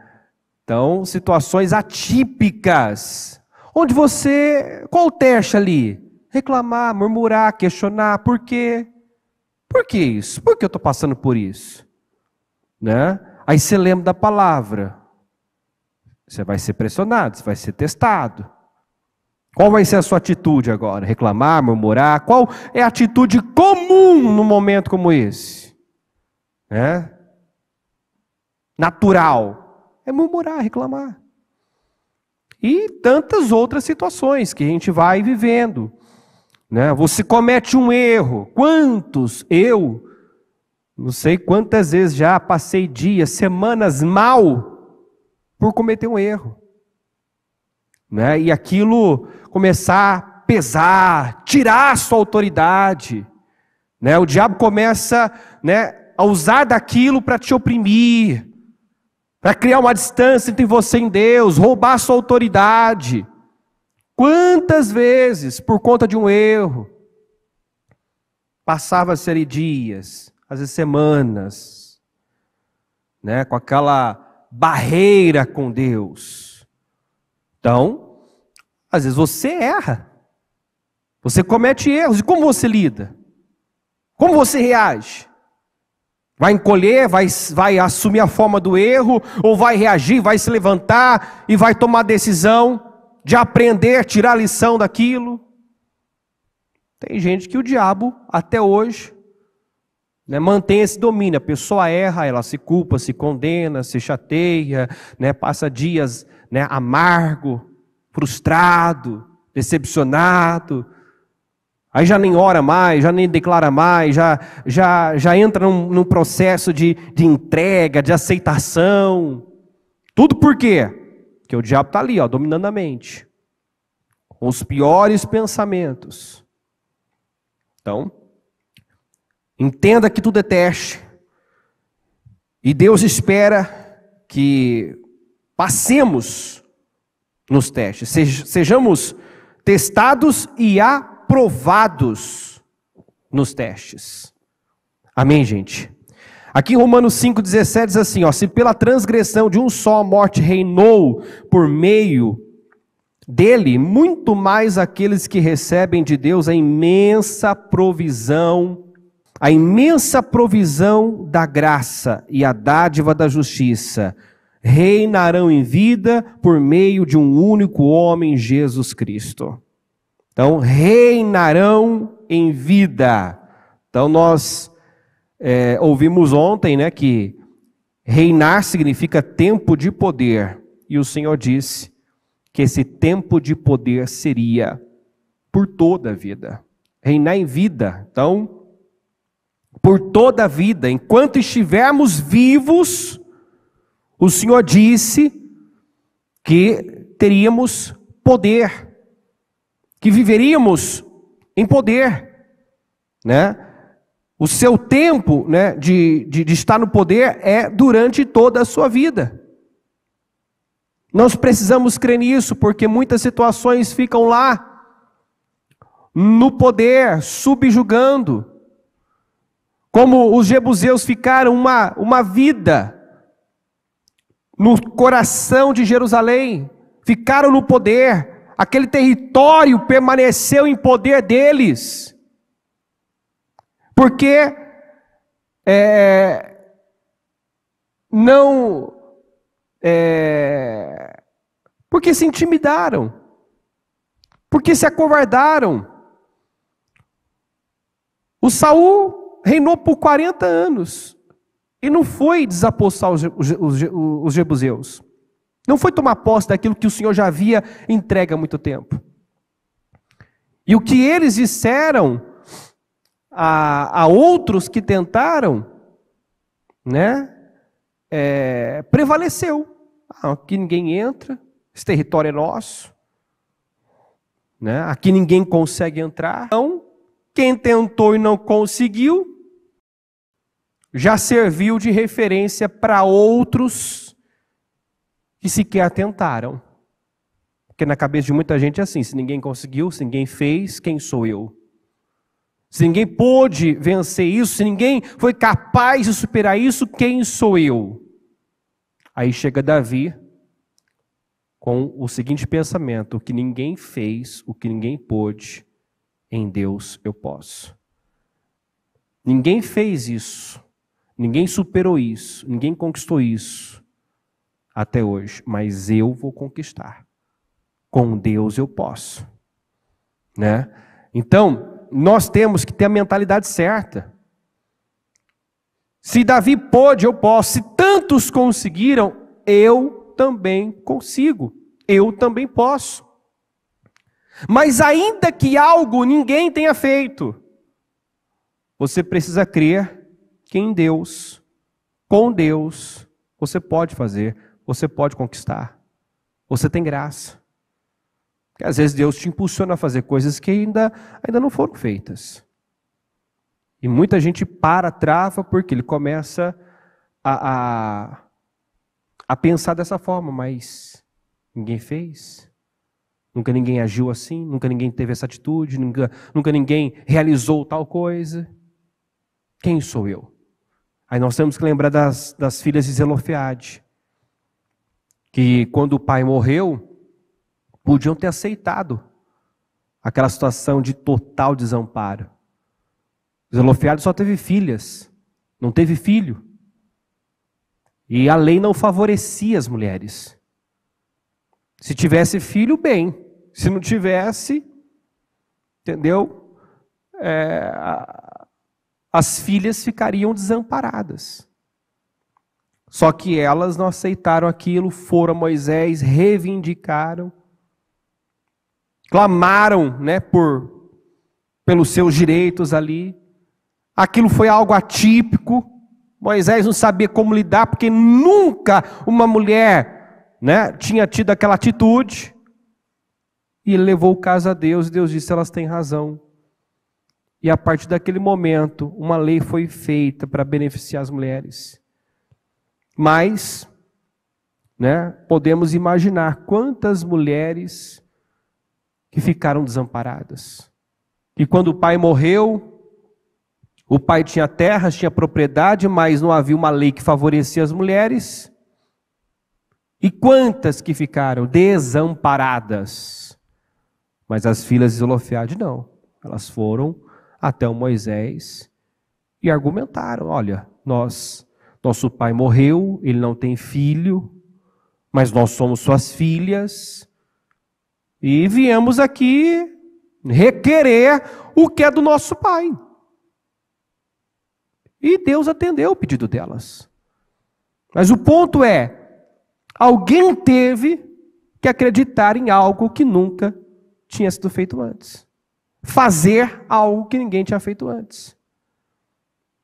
Então, situações atípicas. Onde você. Qual o teste ali? Reclamar, murmurar, questionar. Por quê? Por que isso? Por que eu estou passando por isso? Né? Aí você lembra da palavra. Você vai ser pressionado, você vai ser testado. Qual vai ser a sua atitude agora? Reclamar, murmurar? Qual é a atitude comum num momento como esse? É? Natural. É murmurar, reclamar. E tantas outras situações que a gente vai vivendo. Né? Você comete um erro. Quantos eu, não sei quantas vezes já passei dias, semanas mal por cometer um erro né? E aquilo começar a pesar, tirar a sua autoridade, né? O diabo começa, né, a usar daquilo para te oprimir, para criar uma distância entre você e Deus, roubar a sua autoridade. Quantas vezes, por conta de um erro, passava-se ali dias, às vezes semanas, né, com aquela barreira com Deus. Então, às vezes você erra. Você comete erros. E como você lida? Como você reage? Vai encolher, vai, vai assumir a forma do erro, ou vai reagir, vai se levantar e vai tomar decisão de aprender, tirar a lição daquilo. Tem gente que o diabo, até hoje, né, mantém esse domínio. A pessoa erra, ela se culpa, se condena, se chateia, né, passa dias né, amargo, frustrado, decepcionado. Aí já nem ora mais, já nem declara mais, já, já, já entra num, num processo de, de entrega, de aceitação. Tudo por quê? Porque o diabo está ali, ó, dominando a mente. Com os piores pensamentos. Então, entenda que tudo é teste. E Deus espera que Passemos nos testes, sejamos testados e aprovados nos testes. Amém, gente? Aqui em Romanos 5,17 diz assim: ó, se pela transgressão de um só a morte reinou por meio dele, muito mais aqueles que recebem de Deus a imensa provisão, a imensa provisão da graça e a dádiva da justiça reinarão em vida por meio de um único homem, Jesus Cristo. Então, reinarão em vida. Então, nós é, ouvimos ontem né, que reinar significa tempo de poder. E o Senhor disse que esse tempo de poder seria por toda a vida. Reinar em vida. Então, por toda a vida, enquanto estivermos vivos, o Senhor disse que teríamos poder, que viveríamos em poder, né? O seu tempo né, de, de, de estar no poder é durante toda a sua vida. Nós precisamos crer nisso, porque muitas situações ficam lá, no poder, subjugando. Como os jebuseus ficaram uma, uma vida no coração de Jerusalém, ficaram no poder, aquele território permaneceu em poder deles, porque é, não. É, porque se intimidaram, porque se acovardaram. O Saul reinou por 40 anos. E não foi desapossar os, os, os jebuseus. Não foi tomar posse daquilo que o Senhor já havia entregue há muito tempo. E o que eles disseram a, a outros que tentaram, né, é, prevaleceu. Ah, aqui ninguém entra, esse território é nosso. Né? Aqui ninguém consegue entrar. Então, quem tentou e não conseguiu, já serviu de referência para outros que sequer atentaram. Porque na cabeça de muita gente é assim: se ninguém conseguiu, se ninguém fez, quem sou eu? Se ninguém pôde vencer isso, se ninguém foi capaz de superar isso, quem sou eu? Aí chega Davi com o seguinte pensamento: o que ninguém fez, o que ninguém pôde, em Deus eu posso. Ninguém fez isso. Ninguém superou isso, ninguém conquistou isso até hoje, mas eu vou conquistar. Com Deus eu posso. Né? Então, nós temos que ter a mentalidade certa. Se Davi pôde, eu posso. Se tantos conseguiram, eu também consigo. Eu também posso. Mas ainda que algo ninguém tenha feito, você precisa crer em Deus, com Deus, você pode fazer, você pode conquistar. Você tem graça. Porque às vezes Deus te impulsiona a fazer coisas que ainda, ainda não foram feitas. E muita gente para, trava, porque ele começa a, a, a pensar dessa forma, mas ninguém fez. Nunca ninguém agiu assim, nunca ninguém teve essa atitude, nunca, nunca ninguém realizou tal coisa. Quem sou eu? Aí nós temos que lembrar das, das filhas de Zelofeade, que quando o pai morreu, podiam ter aceitado aquela situação de total desamparo. Zelofeade só teve filhas, não teve filho. E a lei não favorecia as mulheres. Se tivesse filho, bem. Se não tivesse, entendeu? É, as filhas ficariam desamparadas. Só que elas não aceitaram aquilo, foram a Moisés, reivindicaram, clamaram, né, por pelos seus direitos ali. Aquilo foi algo atípico. Moisés não sabia como lidar porque nunca uma mulher, né, tinha tido aquela atitude. E levou o caso a Deus, e Deus disse: "Elas têm razão. E a partir daquele momento, uma lei foi feita para beneficiar as mulheres. Mas, né, podemos imaginar quantas mulheres que ficaram desamparadas. E quando o pai morreu, o pai tinha terras, tinha propriedade, mas não havia uma lei que favorecia as mulheres. E quantas que ficaram desamparadas? Mas as filhas de Zelofeade não. Elas foram até o Moisés e argumentaram: olha, nós, nosso pai morreu, ele não tem filho, mas nós somos suas filhas e viemos aqui requerer o que é do nosso pai. E Deus atendeu o pedido delas. Mas o ponto é: alguém teve que acreditar em algo que nunca tinha sido feito antes fazer algo que ninguém tinha feito antes.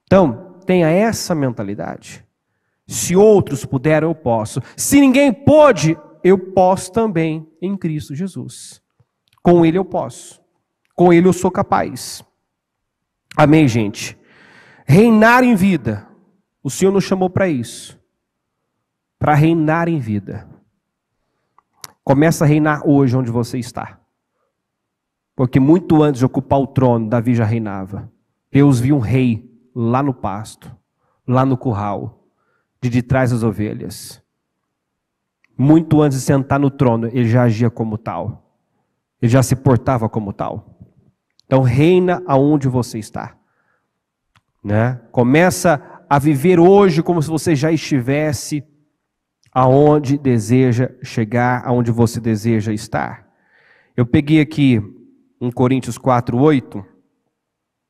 Então, tenha essa mentalidade. Se outros puderam, eu posso. Se ninguém pôde, eu posso também em Cristo Jesus. Com Ele eu posso. Com Ele eu sou capaz. Amém, gente? Reinar em vida. O Senhor nos chamou para isso. Para reinar em vida. Começa a reinar hoje onde você está. Porque muito antes de ocupar o trono, Davi já reinava. Deus viu um rei lá no pasto, lá no curral, de detrás das ovelhas. Muito antes de sentar no trono, ele já agia como tal. Ele já se portava como tal. Então reina aonde você está. Né? Começa a viver hoje como se você já estivesse aonde deseja chegar, aonde você deseja estar. Eu peguei aqui 1 Coríntios 4, 8,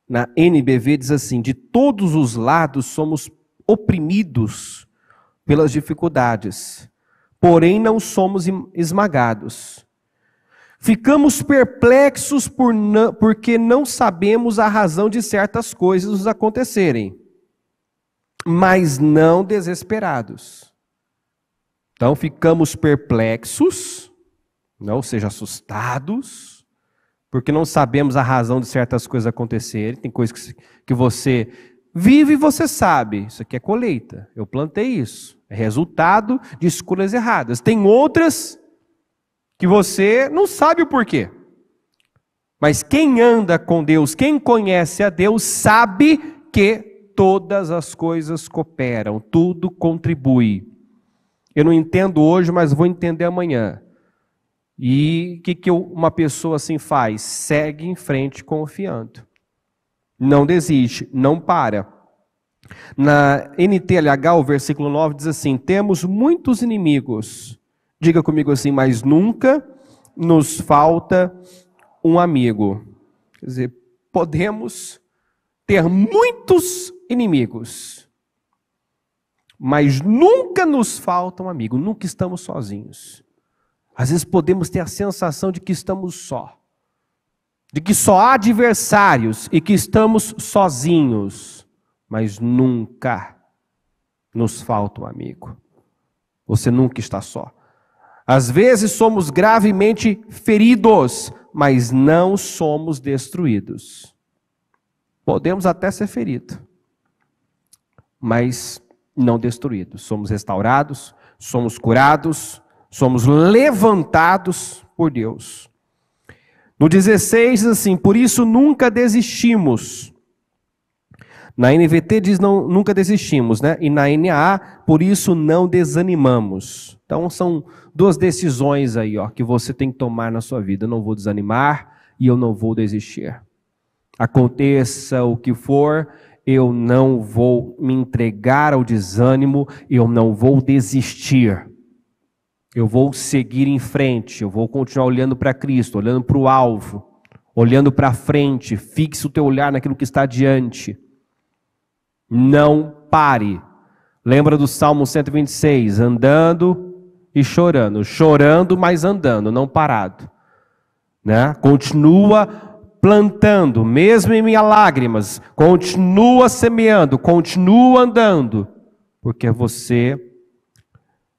na NBV diz assim: De todos os lados somos oprimidos pelas dificuldades, porém não somos esmagados. Ficamos perplexos por porque não sabemos a razão de certas coisas nos acontecerem, mas não desesperados. Então ficamos perplexos, não, seja, assustados, porque não sabemos a razão de certas coisas acontecerem. Tem coisas que, que você vive e você sabe. Isso aqui é colheita. Eu plantei isso. É resultado de escolhas erradas. Tem outras que você não sabe o porquê. Mas quem anda com Deus, quem conhece a Deus, sabe que todas as coisas cooperam, tudo contribui. Eu não entendo hoje, mas vou entender amanhã. E o que, que uma pessoa assim faz? Segue em frente confiando. Não desiste, não para. Na NTLH, o versículo 9 diz assim: Temos muitos inimigos. Diga comigo assim, mas nunca nos falta um amigo. Quer dizer, podemos ter muitos inimigos, mas nunca nos falta um amigo, nunca estamos sozinhos. Às vezes podemos ter a sensação de que estamos só, de que só há adversários e que estamos sozinhos, mas nunca nos falta um amigo. Você nunca está só. Às vezes somos gravemente feridos, mas não somos destruídos. Podemos até ser feridos, mas não destruídos. Somos restaurados, somos curados, Somos levantados por Deus. No 16 diz assim: Por isso nunca desistimos. Na NVT diz não, nunca desistimos, né? E na NAA, por isso não desanimamos. Então são duas decisões aí, ó, que você tem que tomar na sua vida. Eu não vou desanimar e eu não vou desistir. Aconteça o que for, eu não vou me entregar ao desânimo, eu não vou desistir. Eu vou seguir em frente, eu vou continuar olhando para Cristo, olhando para o alvo, olhando para frente, fixe o teu olhar naquilo que está diante. Não pare. Lembra do Salmo 126, andando e chorando, chorando, mas andando, não parado. Né? Continua plantando, mesmo em minhas lágrimas, continua semeando, continua andando, porque você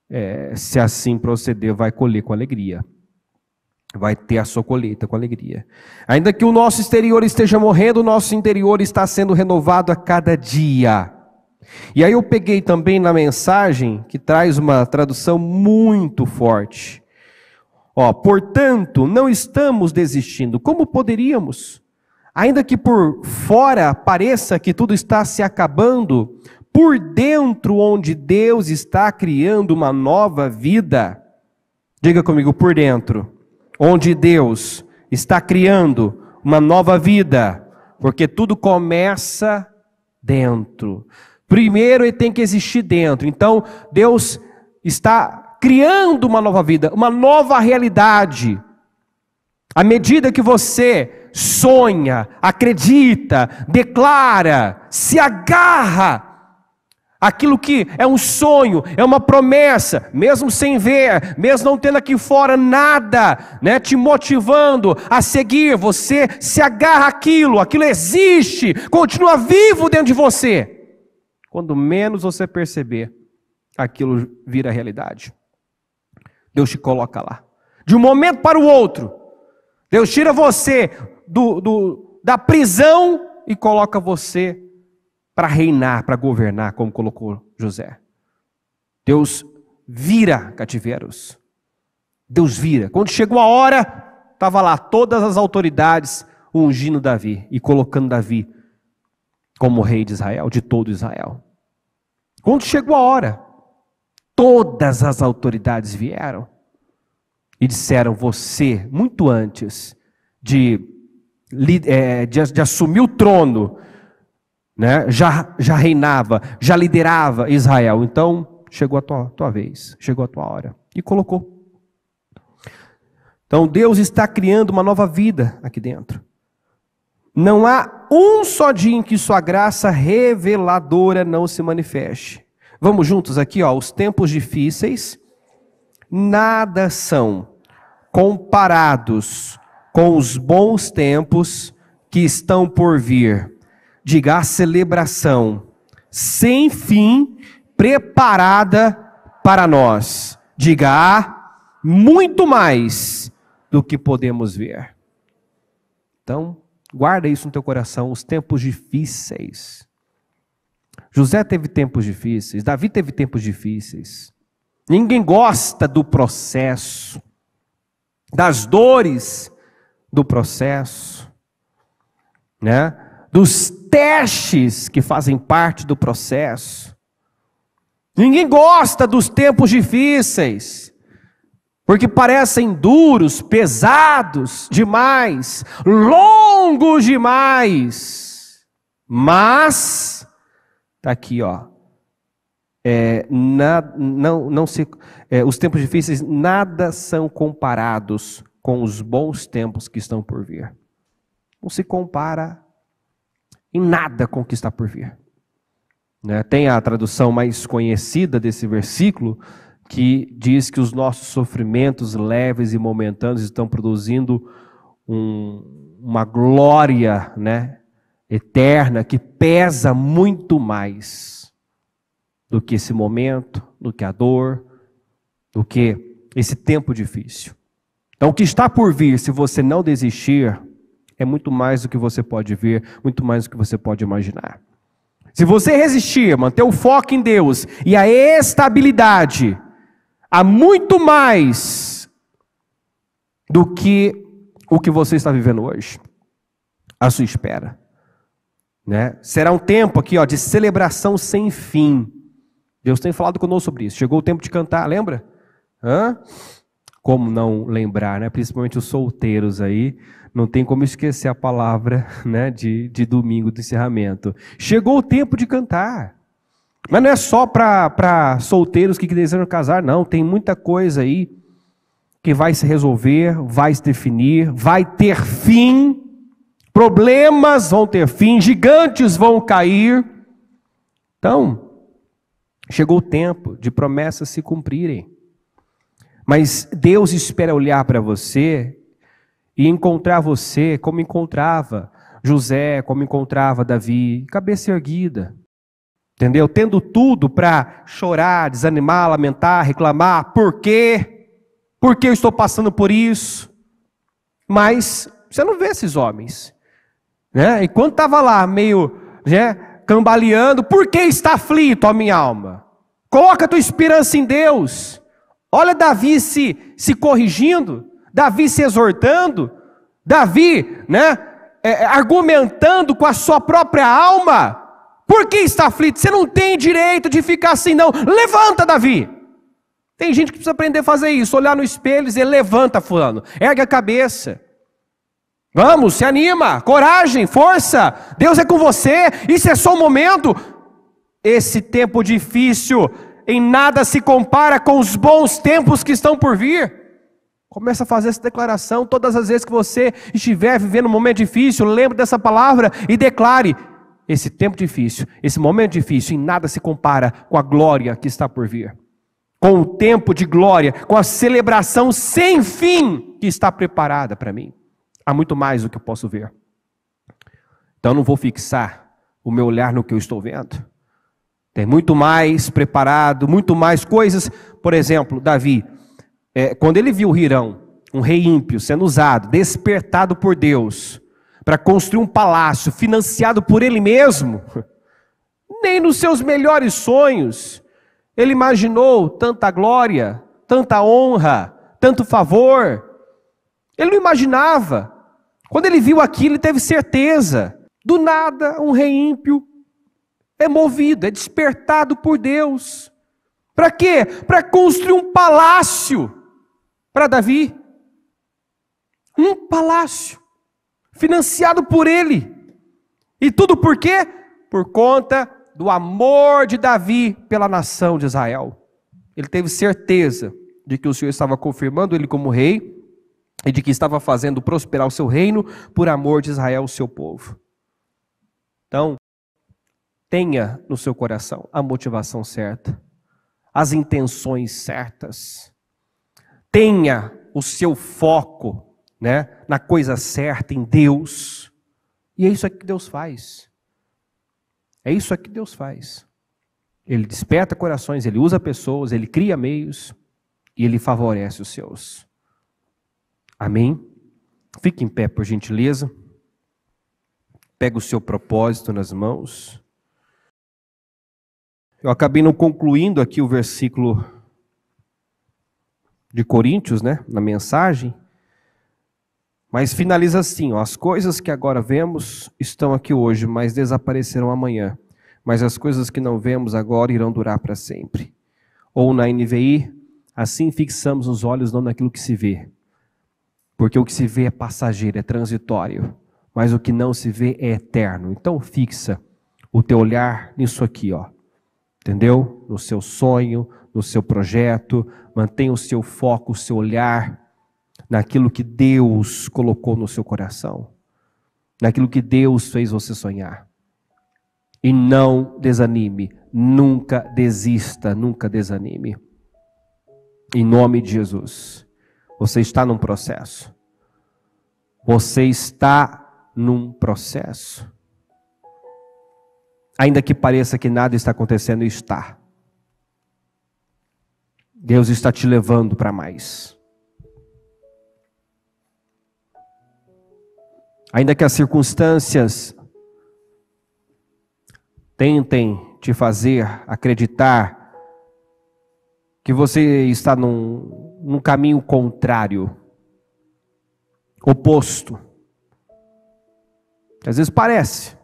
é, se assim proceder, vai colher com alegria. Vai ter a sua colheita com alegria. Ainda que o nosso exterior esteja morrendo, o nosso interior está sendo renovado a cada dia. E aí eu peguei também na mensagem que traz uma tradução muito forte. Ó, portanto, não estamos desistindo. Como poderíamos? Ainda que por fora pareça que tudo está se acabando, por dentro onde Deus está criando uma nova vida. Diga comigo, por dentro, onde Deus está criando uma nova vida, porque tudo começa dentro. Primeiro ele tem que existir dentro. Então, Deus está criando uma nova vida, uma nova realidade. À medida que você sonha, acredita, declara, se agarra aquilo que é um sonho, é uma promessa, mesmo sem ver, mesmo não tendo aqui fora nada, né, te motivando a seguir, você se agarra aquilo, aquilo existe, continua vivo dentro de você. Quando menos você perceber, aquilo vira realidade. Deus te coloca lá. De um momento para o outro, Deus tira você do, do da prisão e coloca você para reinar, para governar, como colocou José. Deus vira cativeiros. Deus vira. Quando chegou a hora, estava lá todas as autoridades ungindo Davi e colocando Davi como rei de Israel, de todo Israel. Quando chegou a hora, todas as autoridades vieram e disseram: Você, muito antes de, eh, de, de assumir o trono, né? já, já reinava, já liderava Israel. Então, chegou a tua, tua vez, chegou a tua hora. E colocou. Então, Deus está criando uma nova vida aqui dentro. Não há um só dia em que sua graça reveladora não se manifeste. Vamos juntos aqui, ó, os tempos difíceis nada são comparados com os bons tempos que estão por vir diga a celebração sem fim preparada para nós. Diga a muito mais do que podemos ver. Então, guarda isso no teu coração, os tempos difíceis. José teve tempos difíceis, Davi teve tempos difíceis. Ninguém gosta do processo, das dores do processo, né? dos testes que fazem parte do processo. Ninguém gosta dos tempos difíceis, porque parecem duros, pesados demais, longos demais. Mas, está aqui, ó. É, na, não, não se, é, os tempos difíceis nada são comparados com os bons tempos que estão por vir. Não se compara em nada com o que está por vir. Né? Tem a tradução mais conhecida desse versículo, que diz que os nossos sofrimentos leves e momentâneos estão produzindo um, uma glória né, eterna que pesa muito mais do que esse momento, do que a dor, do que esse tempo difícil. Então, o que está por vir, se você não desistir, é muito mais do que você pode ver, muito mais do que você pode imaginar. Se você resistir, manter o foco em Deus e a estabilidade, há muito mais do que o que você está vivendo hoje, à sua espera. Né? Será um tempo aqui ó, de celebração sem fim. Deus tem falado conosco sobre isso. Chegou o tempo de cantar, lembra? Hã? como não lembrar, né? principalmente os solteiros aí, não tem como esquecer a palavra né? de, de domingo do encerramento. Chegou o tempo de cantar. Mas não é só para solteiros que desejam casar, não. Tem muita coisa aí que vai se resolver, vai se definir, vai ter fim. Problemas vão ter fim, gigantes vão cair. Então, chegou o tempo de promessas se cumprirem. Mas Deus espera olhar para você e encontrar você como encontrava José, como encontrava Davi, cabeça erguida. Entendeu? Tendo tudo para chorar, desanimar, lamentar, reclamar, por quê? Por que eu estou passando por isso? Mas você não vê esses homens. Né? E quando estava lá, meio né, cambaleando, por que está aflito a minha alma? Coloca a tua esperança em Deus. Olha Davi se, se corrigindo, Davi se exortando, Davi, né, é, é, argumentando com a sua própria alma. Por que está aflito? Você não tem direito de ficar assim, não. Levanta, Davi! Tem gente que precisa aprender a fazer isso, olhar no espelho e dizer: levanta, fulano, ergue a cabeça. Vamos, se anima, coragem, força, Deus é com você, isso é só um momento. Esse tempo difícil em nada se compara com os bons tempos que estão por vir. Começa a fazer essa declaração todas as vezes que você estiver vivendo um momento difícil, lembre dessa palavra e declare: esse tempo difícil, esse momento difícil, em nada se compara com a glória que está por vir. Com o tempo de glória, com a celebração sem fim que está preparada para mim. Há muito mais do que eu posso ver. Então eu não vou fixar o meu olhar no que eu estou vendo. Tem muito mais preparado, muito mais coisas. Por exemplo, Davi, é, quando ele viu Hirão, um rei ímpio, sendo usado, despertado por Deus, para construir um palácio financiado por ele mesmo, nem nos seus melhores sonhos ele imaginou tanta glória, tanta honra, tanto favor. Ele não imaginava. Quando ele viu aquilo, ele teve certeza. Do nada, um rei ímpio é movido, é despertado por Deus. Para quê? Para construir um palácio para Davi. Um palácio financiado por ele. E tudo por quê? Por conta do amor de Davi pela nação de Israel. Ele teve certeza de que o Senhor estava confirmando ele como rei e de que estava fazendo prosperar o seu reino por amor de Israel, o seu povo. Então, tenha no seu coração a motivação certa, as intenções certas, tenha o seu foco né, na coisa certa, em Deus. E é isso que Deus faz. É isso que Deus faz. Ele desperta corações, ele usa pessoas, ele cria meios e ele favorece os seus. Amém? Fique em pé, por gentileza. Pega o seu propósito nas mãos. Eu acabei não concluindo aqui o versículo de Coríntios, né, na mensagem, mas finaliza assim: ó, as coisas que agora vemos estão aqui hoje, mas desaparecerão amanhã. Mas as coisas que não vemos agora irão durar para sempre. Ou na NVI, assim fixamos os olhos não naquilo que se vê, porque o que se vê é passageiro, é transitório, mas o que não se vê é eterno. Então fixa o teu olhar nisso aqui, ó entendeu? No seu sonho, no seu projeto, mantenha o seu foco, o seu olhar naquilo que Deus colocou no seu coração, naquilo que Deus fez você sonhar. E não desanime, nunca desista, nunca desanime. Em nome de Jesus. Você está num processo. Você está num processo ainda que pareça que nada está acontecendo, está. Deus está te levando para mais. Ainda que as circunstâncias tentem te fazer acreditar que você está num, num caminho contrário, oposto. Às vezes parece,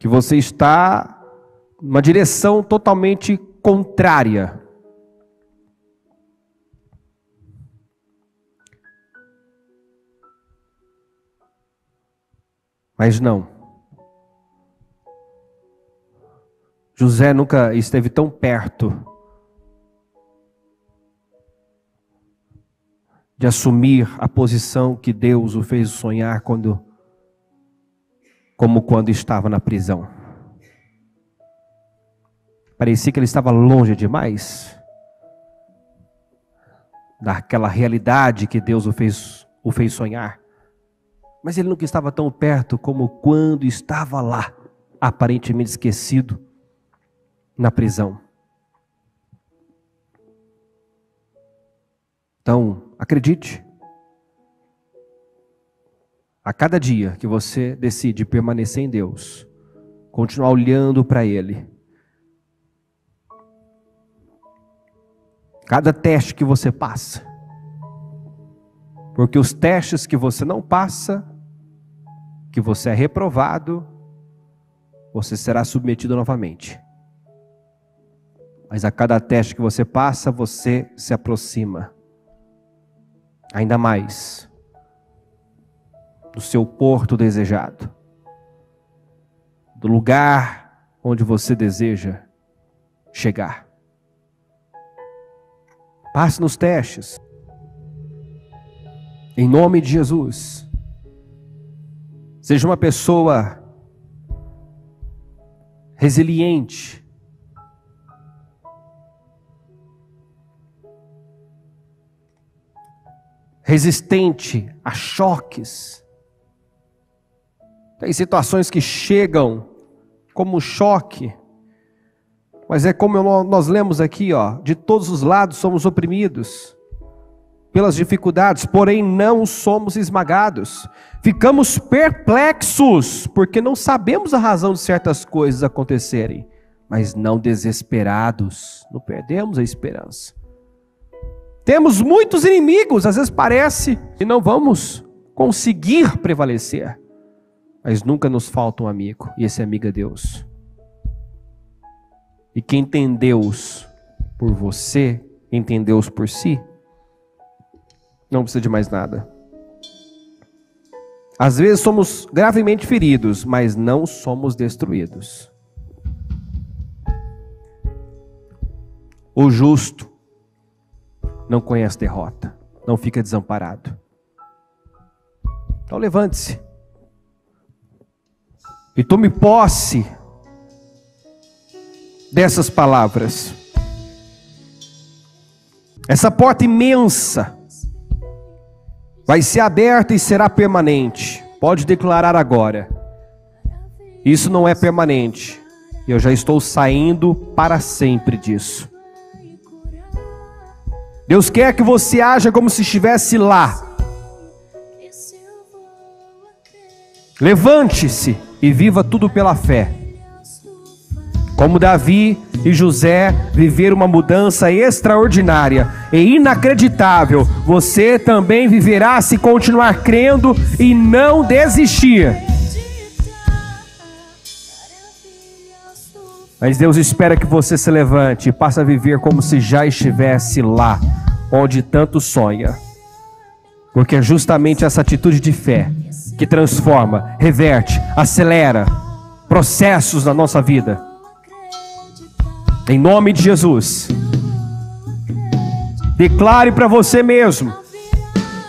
que você está numa direção totalmente contrária. Mas não. José nunca esteve tão perto de assumir a posição que Deus o fez sonhar quando como quando estava na prisão. Parecia que ele estava longe demais daquela realidade que Deus o fez, o fez sonhar. Mas ele nunca estava tão perto como quando estava lá, aparentemente esquecido, na prisão. Então, acredite, a cada dia que você decide permanecer em Deus, continuar olhando para Ele, cada teste que você passa, porque os testes que você não passa, que você é reprovado, você será submetido novamente. Mas a cada teste que você passa, você se aproxima ainda mais do seu porto desejado, do lugar onde você deseja chegar. Passe nos testes. Em nome de Jesus. Seja uma pessoa resiliente. Resistente a choques. Tem situações que chegam como um choque, mas é como nós lemos aqui, ó, de todos os lados somos oprimidos pelas dificuldades, porém não somos esmagados. Ficamos perplexos, porque não sabemos a razão de certas coisas acontecerem, mas não desesperados, não perdemos a esperança. Temos muitos inimigos, às vezes parece, e não vamos conseguir prevalecer. Mas nunca nos falta um amigo, e esse amigo é Deus. E quem tem Deus por você, quem tem Deus por si, não precisa de mais nada. Às vezes somos gravemente feridos, mas não somos destruídos. O justo não conhece derrota, não fica desamparado. Então levante-se. E tome posse dessas palavras. Essa porta imensa vai ser aberta e será permanente. Pode declarar agora. Isso não é permanente. Eu já estou saindo para sempre disso. Deus quer que você haja como se estivesse lá. Levante-se e viva tudo pela fé. Como Davi e José viveram uma mudança extraordinária e inacreditável, você também viverá se continuar crendo e não desistir. Mas Deus espera que você se levante e passe a viver como se já estivesse lá, onde tanto sonha. Porque é justamente essa atitude de fé que transforma, reverte, acelera processos na nossa vida. Em nome de Jesus. Declare para você mesmo: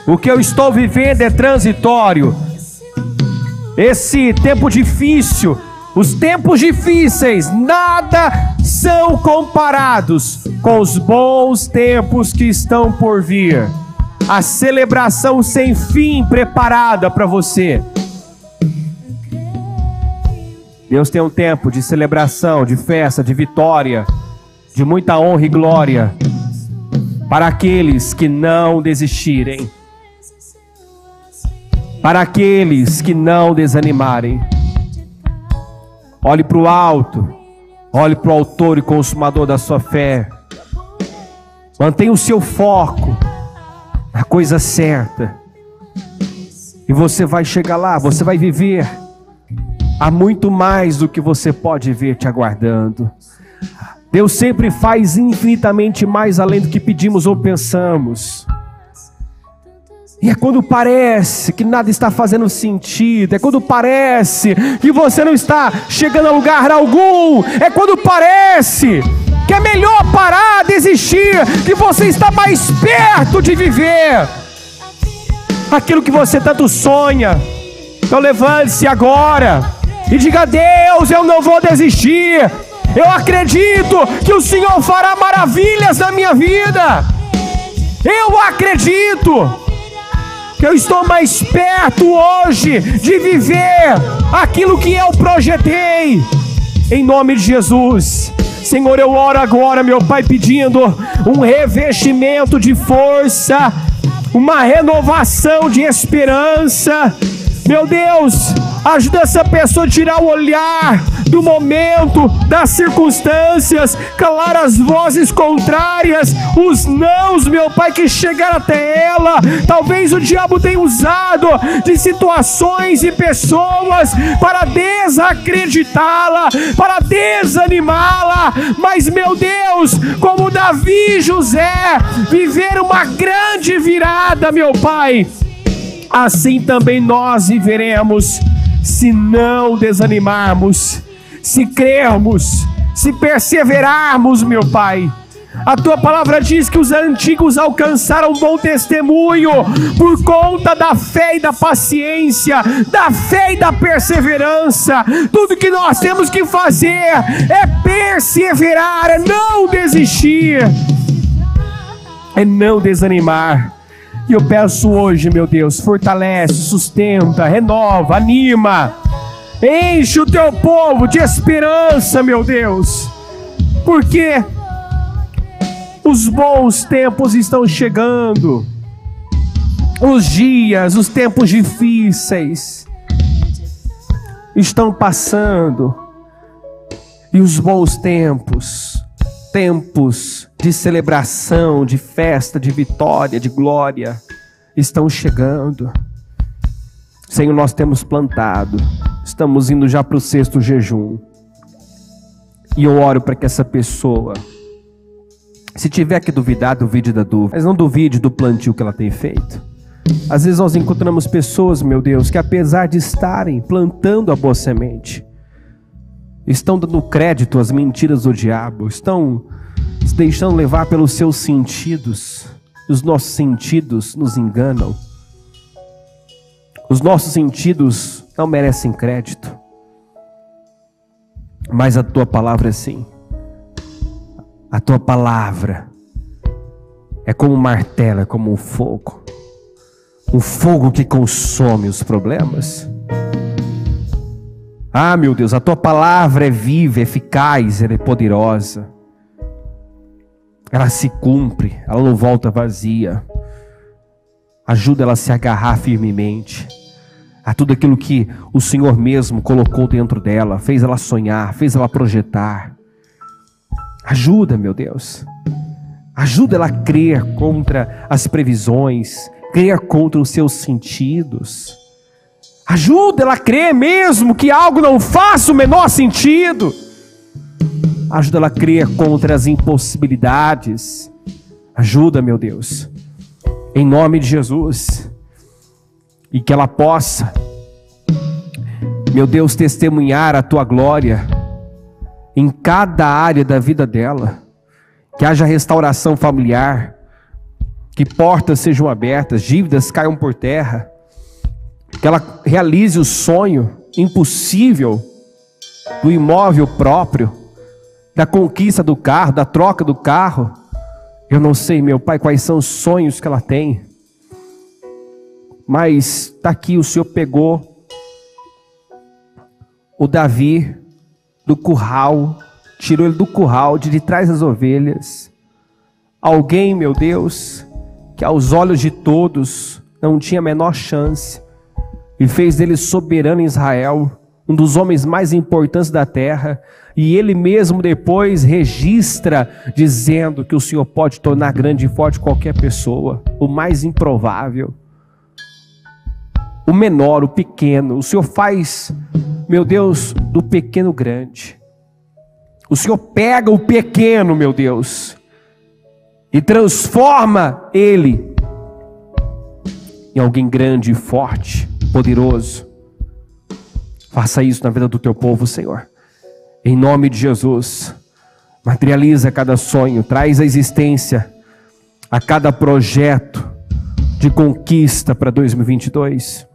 o que eu estou vivendo é transitório. Esse tempo difícil, os tempos difíceis, nada são comparados com os bons tempos que estão por vir a celebração sem fim preparada para você. Deus tem um tempo de celebração, de festa, de vitória, de muita honra e glória para aqueles que não desistirem, para aqueles que não desanimarem. Olhe para o alto, olhe para o Autor e Consumador da sua fé. Mantenha o seu foco a coisa certa. E você vai chegar lá, você vai viver. Há muito mais do que você pode ver te aguardando. Deus sempre faz infinitamente mais além do que pedimos ou pensamos. E é quando parece que nada está fazendo sentido, é quando parece que você não está chegando a lugar algum, é quando parece que é melhor parar, desistir, que você está mais perto de viver aquilo que você tanto sonha. Então levante-se agora e diga: Deus, eu não vou desistir. Eu acredito que o Senhor fará maravilhas na minha vida. Eu acredito que eu estou mais perto hoje de viver aquilo que eu projetei. Em nome de Jesus. Senhor, eu oro agora, meu Pai, pedindo um revestimento de força, uma renovação de esperança. Meu Deus, Ajuda essa pessoa a tirar o olhar do momento, das circunstâncias, calar as vozes contrárias, os nãos, meu Pai, que chegaram até ela. Talvez o diabo tenha usado de situações e pessoas para desacreditá-la, para desanimá-la. Mas, meu Deus, como Davi e José viveram uma grande virada, meu Pai assim também nós viveremos se não desanimarmos, se crermos, se perseverarmos, meu Pai. A tua palavra diz que os antigos alcançaram bom testemunho por conta da fé e da paciência, da fé e da perseverança. Tudo que nós temos que fazer é perseverar, é não desistir, é não desanimar. E eu peço hoje, meu Deus, fortalece, sustenta, renova, anima. Enche o teu povo de esperança, meu Deus. Porque os bons tempos estão chegando. Os dias, os tempos difíceis estão passando. E os bons tempos, tempos de celebração, de festa, de vitória, de glória estão chegando. Senhor, nós temos plantado, estamos indo já para o sexto jejum. E eu oro para que essa pessoa, se tiver que duvidar, duvide da dúvida, mas não duvide do plantio que ela tem feito. Às vezes nós encontramos pessoas, meu Deus, que apesar de estarem plantando a boa semente, estão dando crédito às mentiras do diabo, estão se deixando levar pelos seus sentidos. Os nossos sentidos nos enganam. Os nossos sentidos não merecem crédito. Mas a tua palavra é sim. A tua palavra é como um martelo, é como um fogo. Um fogo que consome os problemas. Ah, meu Deus, a tua palavra é viva, é eficaz, ela é poderosa ela se cumpre, ela não volta vazia. Ajuda ela a se agarrar firmemente a tudo aquilo que o Senhor mesmo colocou dentro dela, fez ela sonhar, fez ela projetar. Ajuda, meu Deus. Ajuda ela a crer contra as previsões, crer contra os seus sentidos. Ajuda ela a crer mesmo que algo não faça o menor sentido. Ajuda ela a crer contra as impossibilidades. Ajuda, meu Deus. Em nome de Jesus. E que ela possa, meu Deus, testemunhar a tua glória em cada área da vida dela. Que haja restauração familiar. Que portas sejam abertas, dívidas caiam por terra. Que ela realize o sonho impossível do imóvel próprio da conquista do carro, da troca do carro. Eu não sei, meu pai, quais são os sonhos que ela tem. Mas está aqui, o Senhor pegou o Davi do curral, tirou ele do curral, de trás das ovelhas. Alguém, meu Deus, que aos olhos de todos não tinha a menor chance, e fez dele soberano em Israel, um dos homens mais importantes da terra, e ele mesmo depois registra dizendo que o Senhor pode tornar grande e forte qualquer pessoa, o mais improvável, o menor, o pequeno. O Senhor faz, meu Deus, do pequeno grande. O Senhor pega o pequeno, meu Deus, e transforma ele em alguém grande, forte, poderoso. Faça isso na vida do teu povo, Senhor. Em nome de Jesus, materializa cada sonho, traz a existência a cada projeto de conquista para 2022.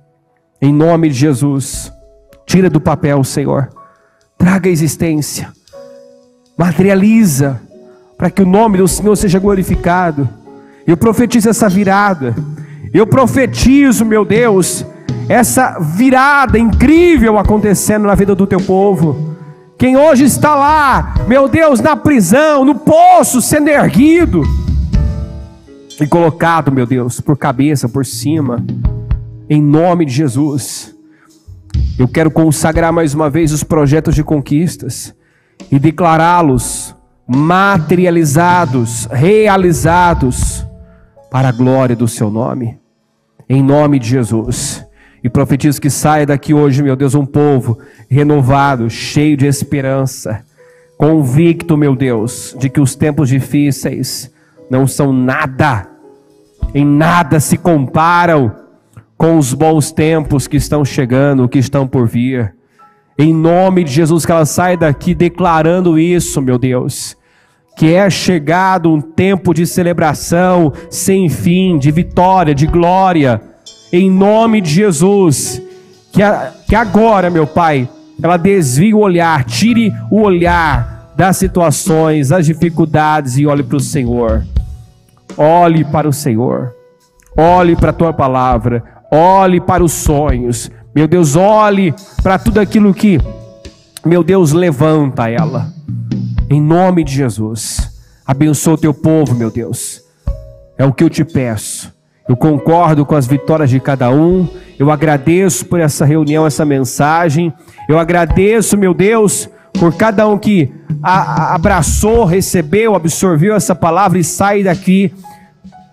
Em nome de Jesus, tira do papel, Senhor. Traga a existência. Materializa para que o nome do Senhor seja glorificado. Eu profetizo essa virada. Eu profetizo, meu Deus, essa virada incrível acontecendo na vida do teu povo. Quem hoje está lá, meu Deus, na prisão, no poço, sendo erguido e colocado, meu Deus, por cabeça, por cima, em nome de Jesus. Eu quero consagrar mais uma vez os projetos de conquistas e declará-los materializados, realizados para a glória do seu nome. Em nome de Jesus. E profetizo que saia daqui hoje, meu Deus, um povo renovado, cheio de esperança, convicto, meu Deus, de que os tempos difíceis não são nada, em nada se comparam com os bons tempos que estão chegando, que estão por vir. Em nome de Jesus, que ela saia daqui declarando isso, meu Deus que é chegado um tempo de celebração sem fim, de vitória, de glória, em nome de Jesus. Que, a, que agora, meu Pai, ela desvie o olhar, tire o olhar das situações, das dificuldades e olhe para o Senhor. Olhe para o Senhor. Olhe para a tua palavra. Olhe para os sonhos. Meu Deus, olhe para tudo aquilo que, meu Deus, levanta ela. Em nome de Jesus. Abençoa o teu povo, meu Deus. É o que eu te peço eu concordo com as vitórias de cada um. Eu agradeço por essa reunião, essa mensagem. Eu agradeço, meu Deus, por cada um que a, a, abraçou, recebeu, absorveu essa palavra e sai daqui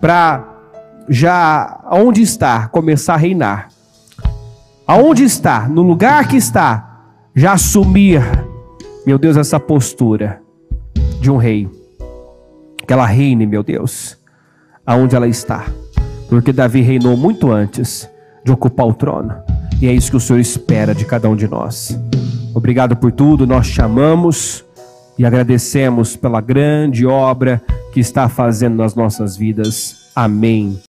para já onde está, começar a reinar. Aonde está, no lugar que está, já assumir, meu Deus, essa postura de um rei. Que ela reine, meu Deus, aonde ela está porque Davi reinou muito antes de ocupar o trono. E é isso que o Senhor espera de cada um de nós. Obrigado por tudo, nós chamamos e agradecemos pela grande obra que está fazendo nas nossas vidas. Amém.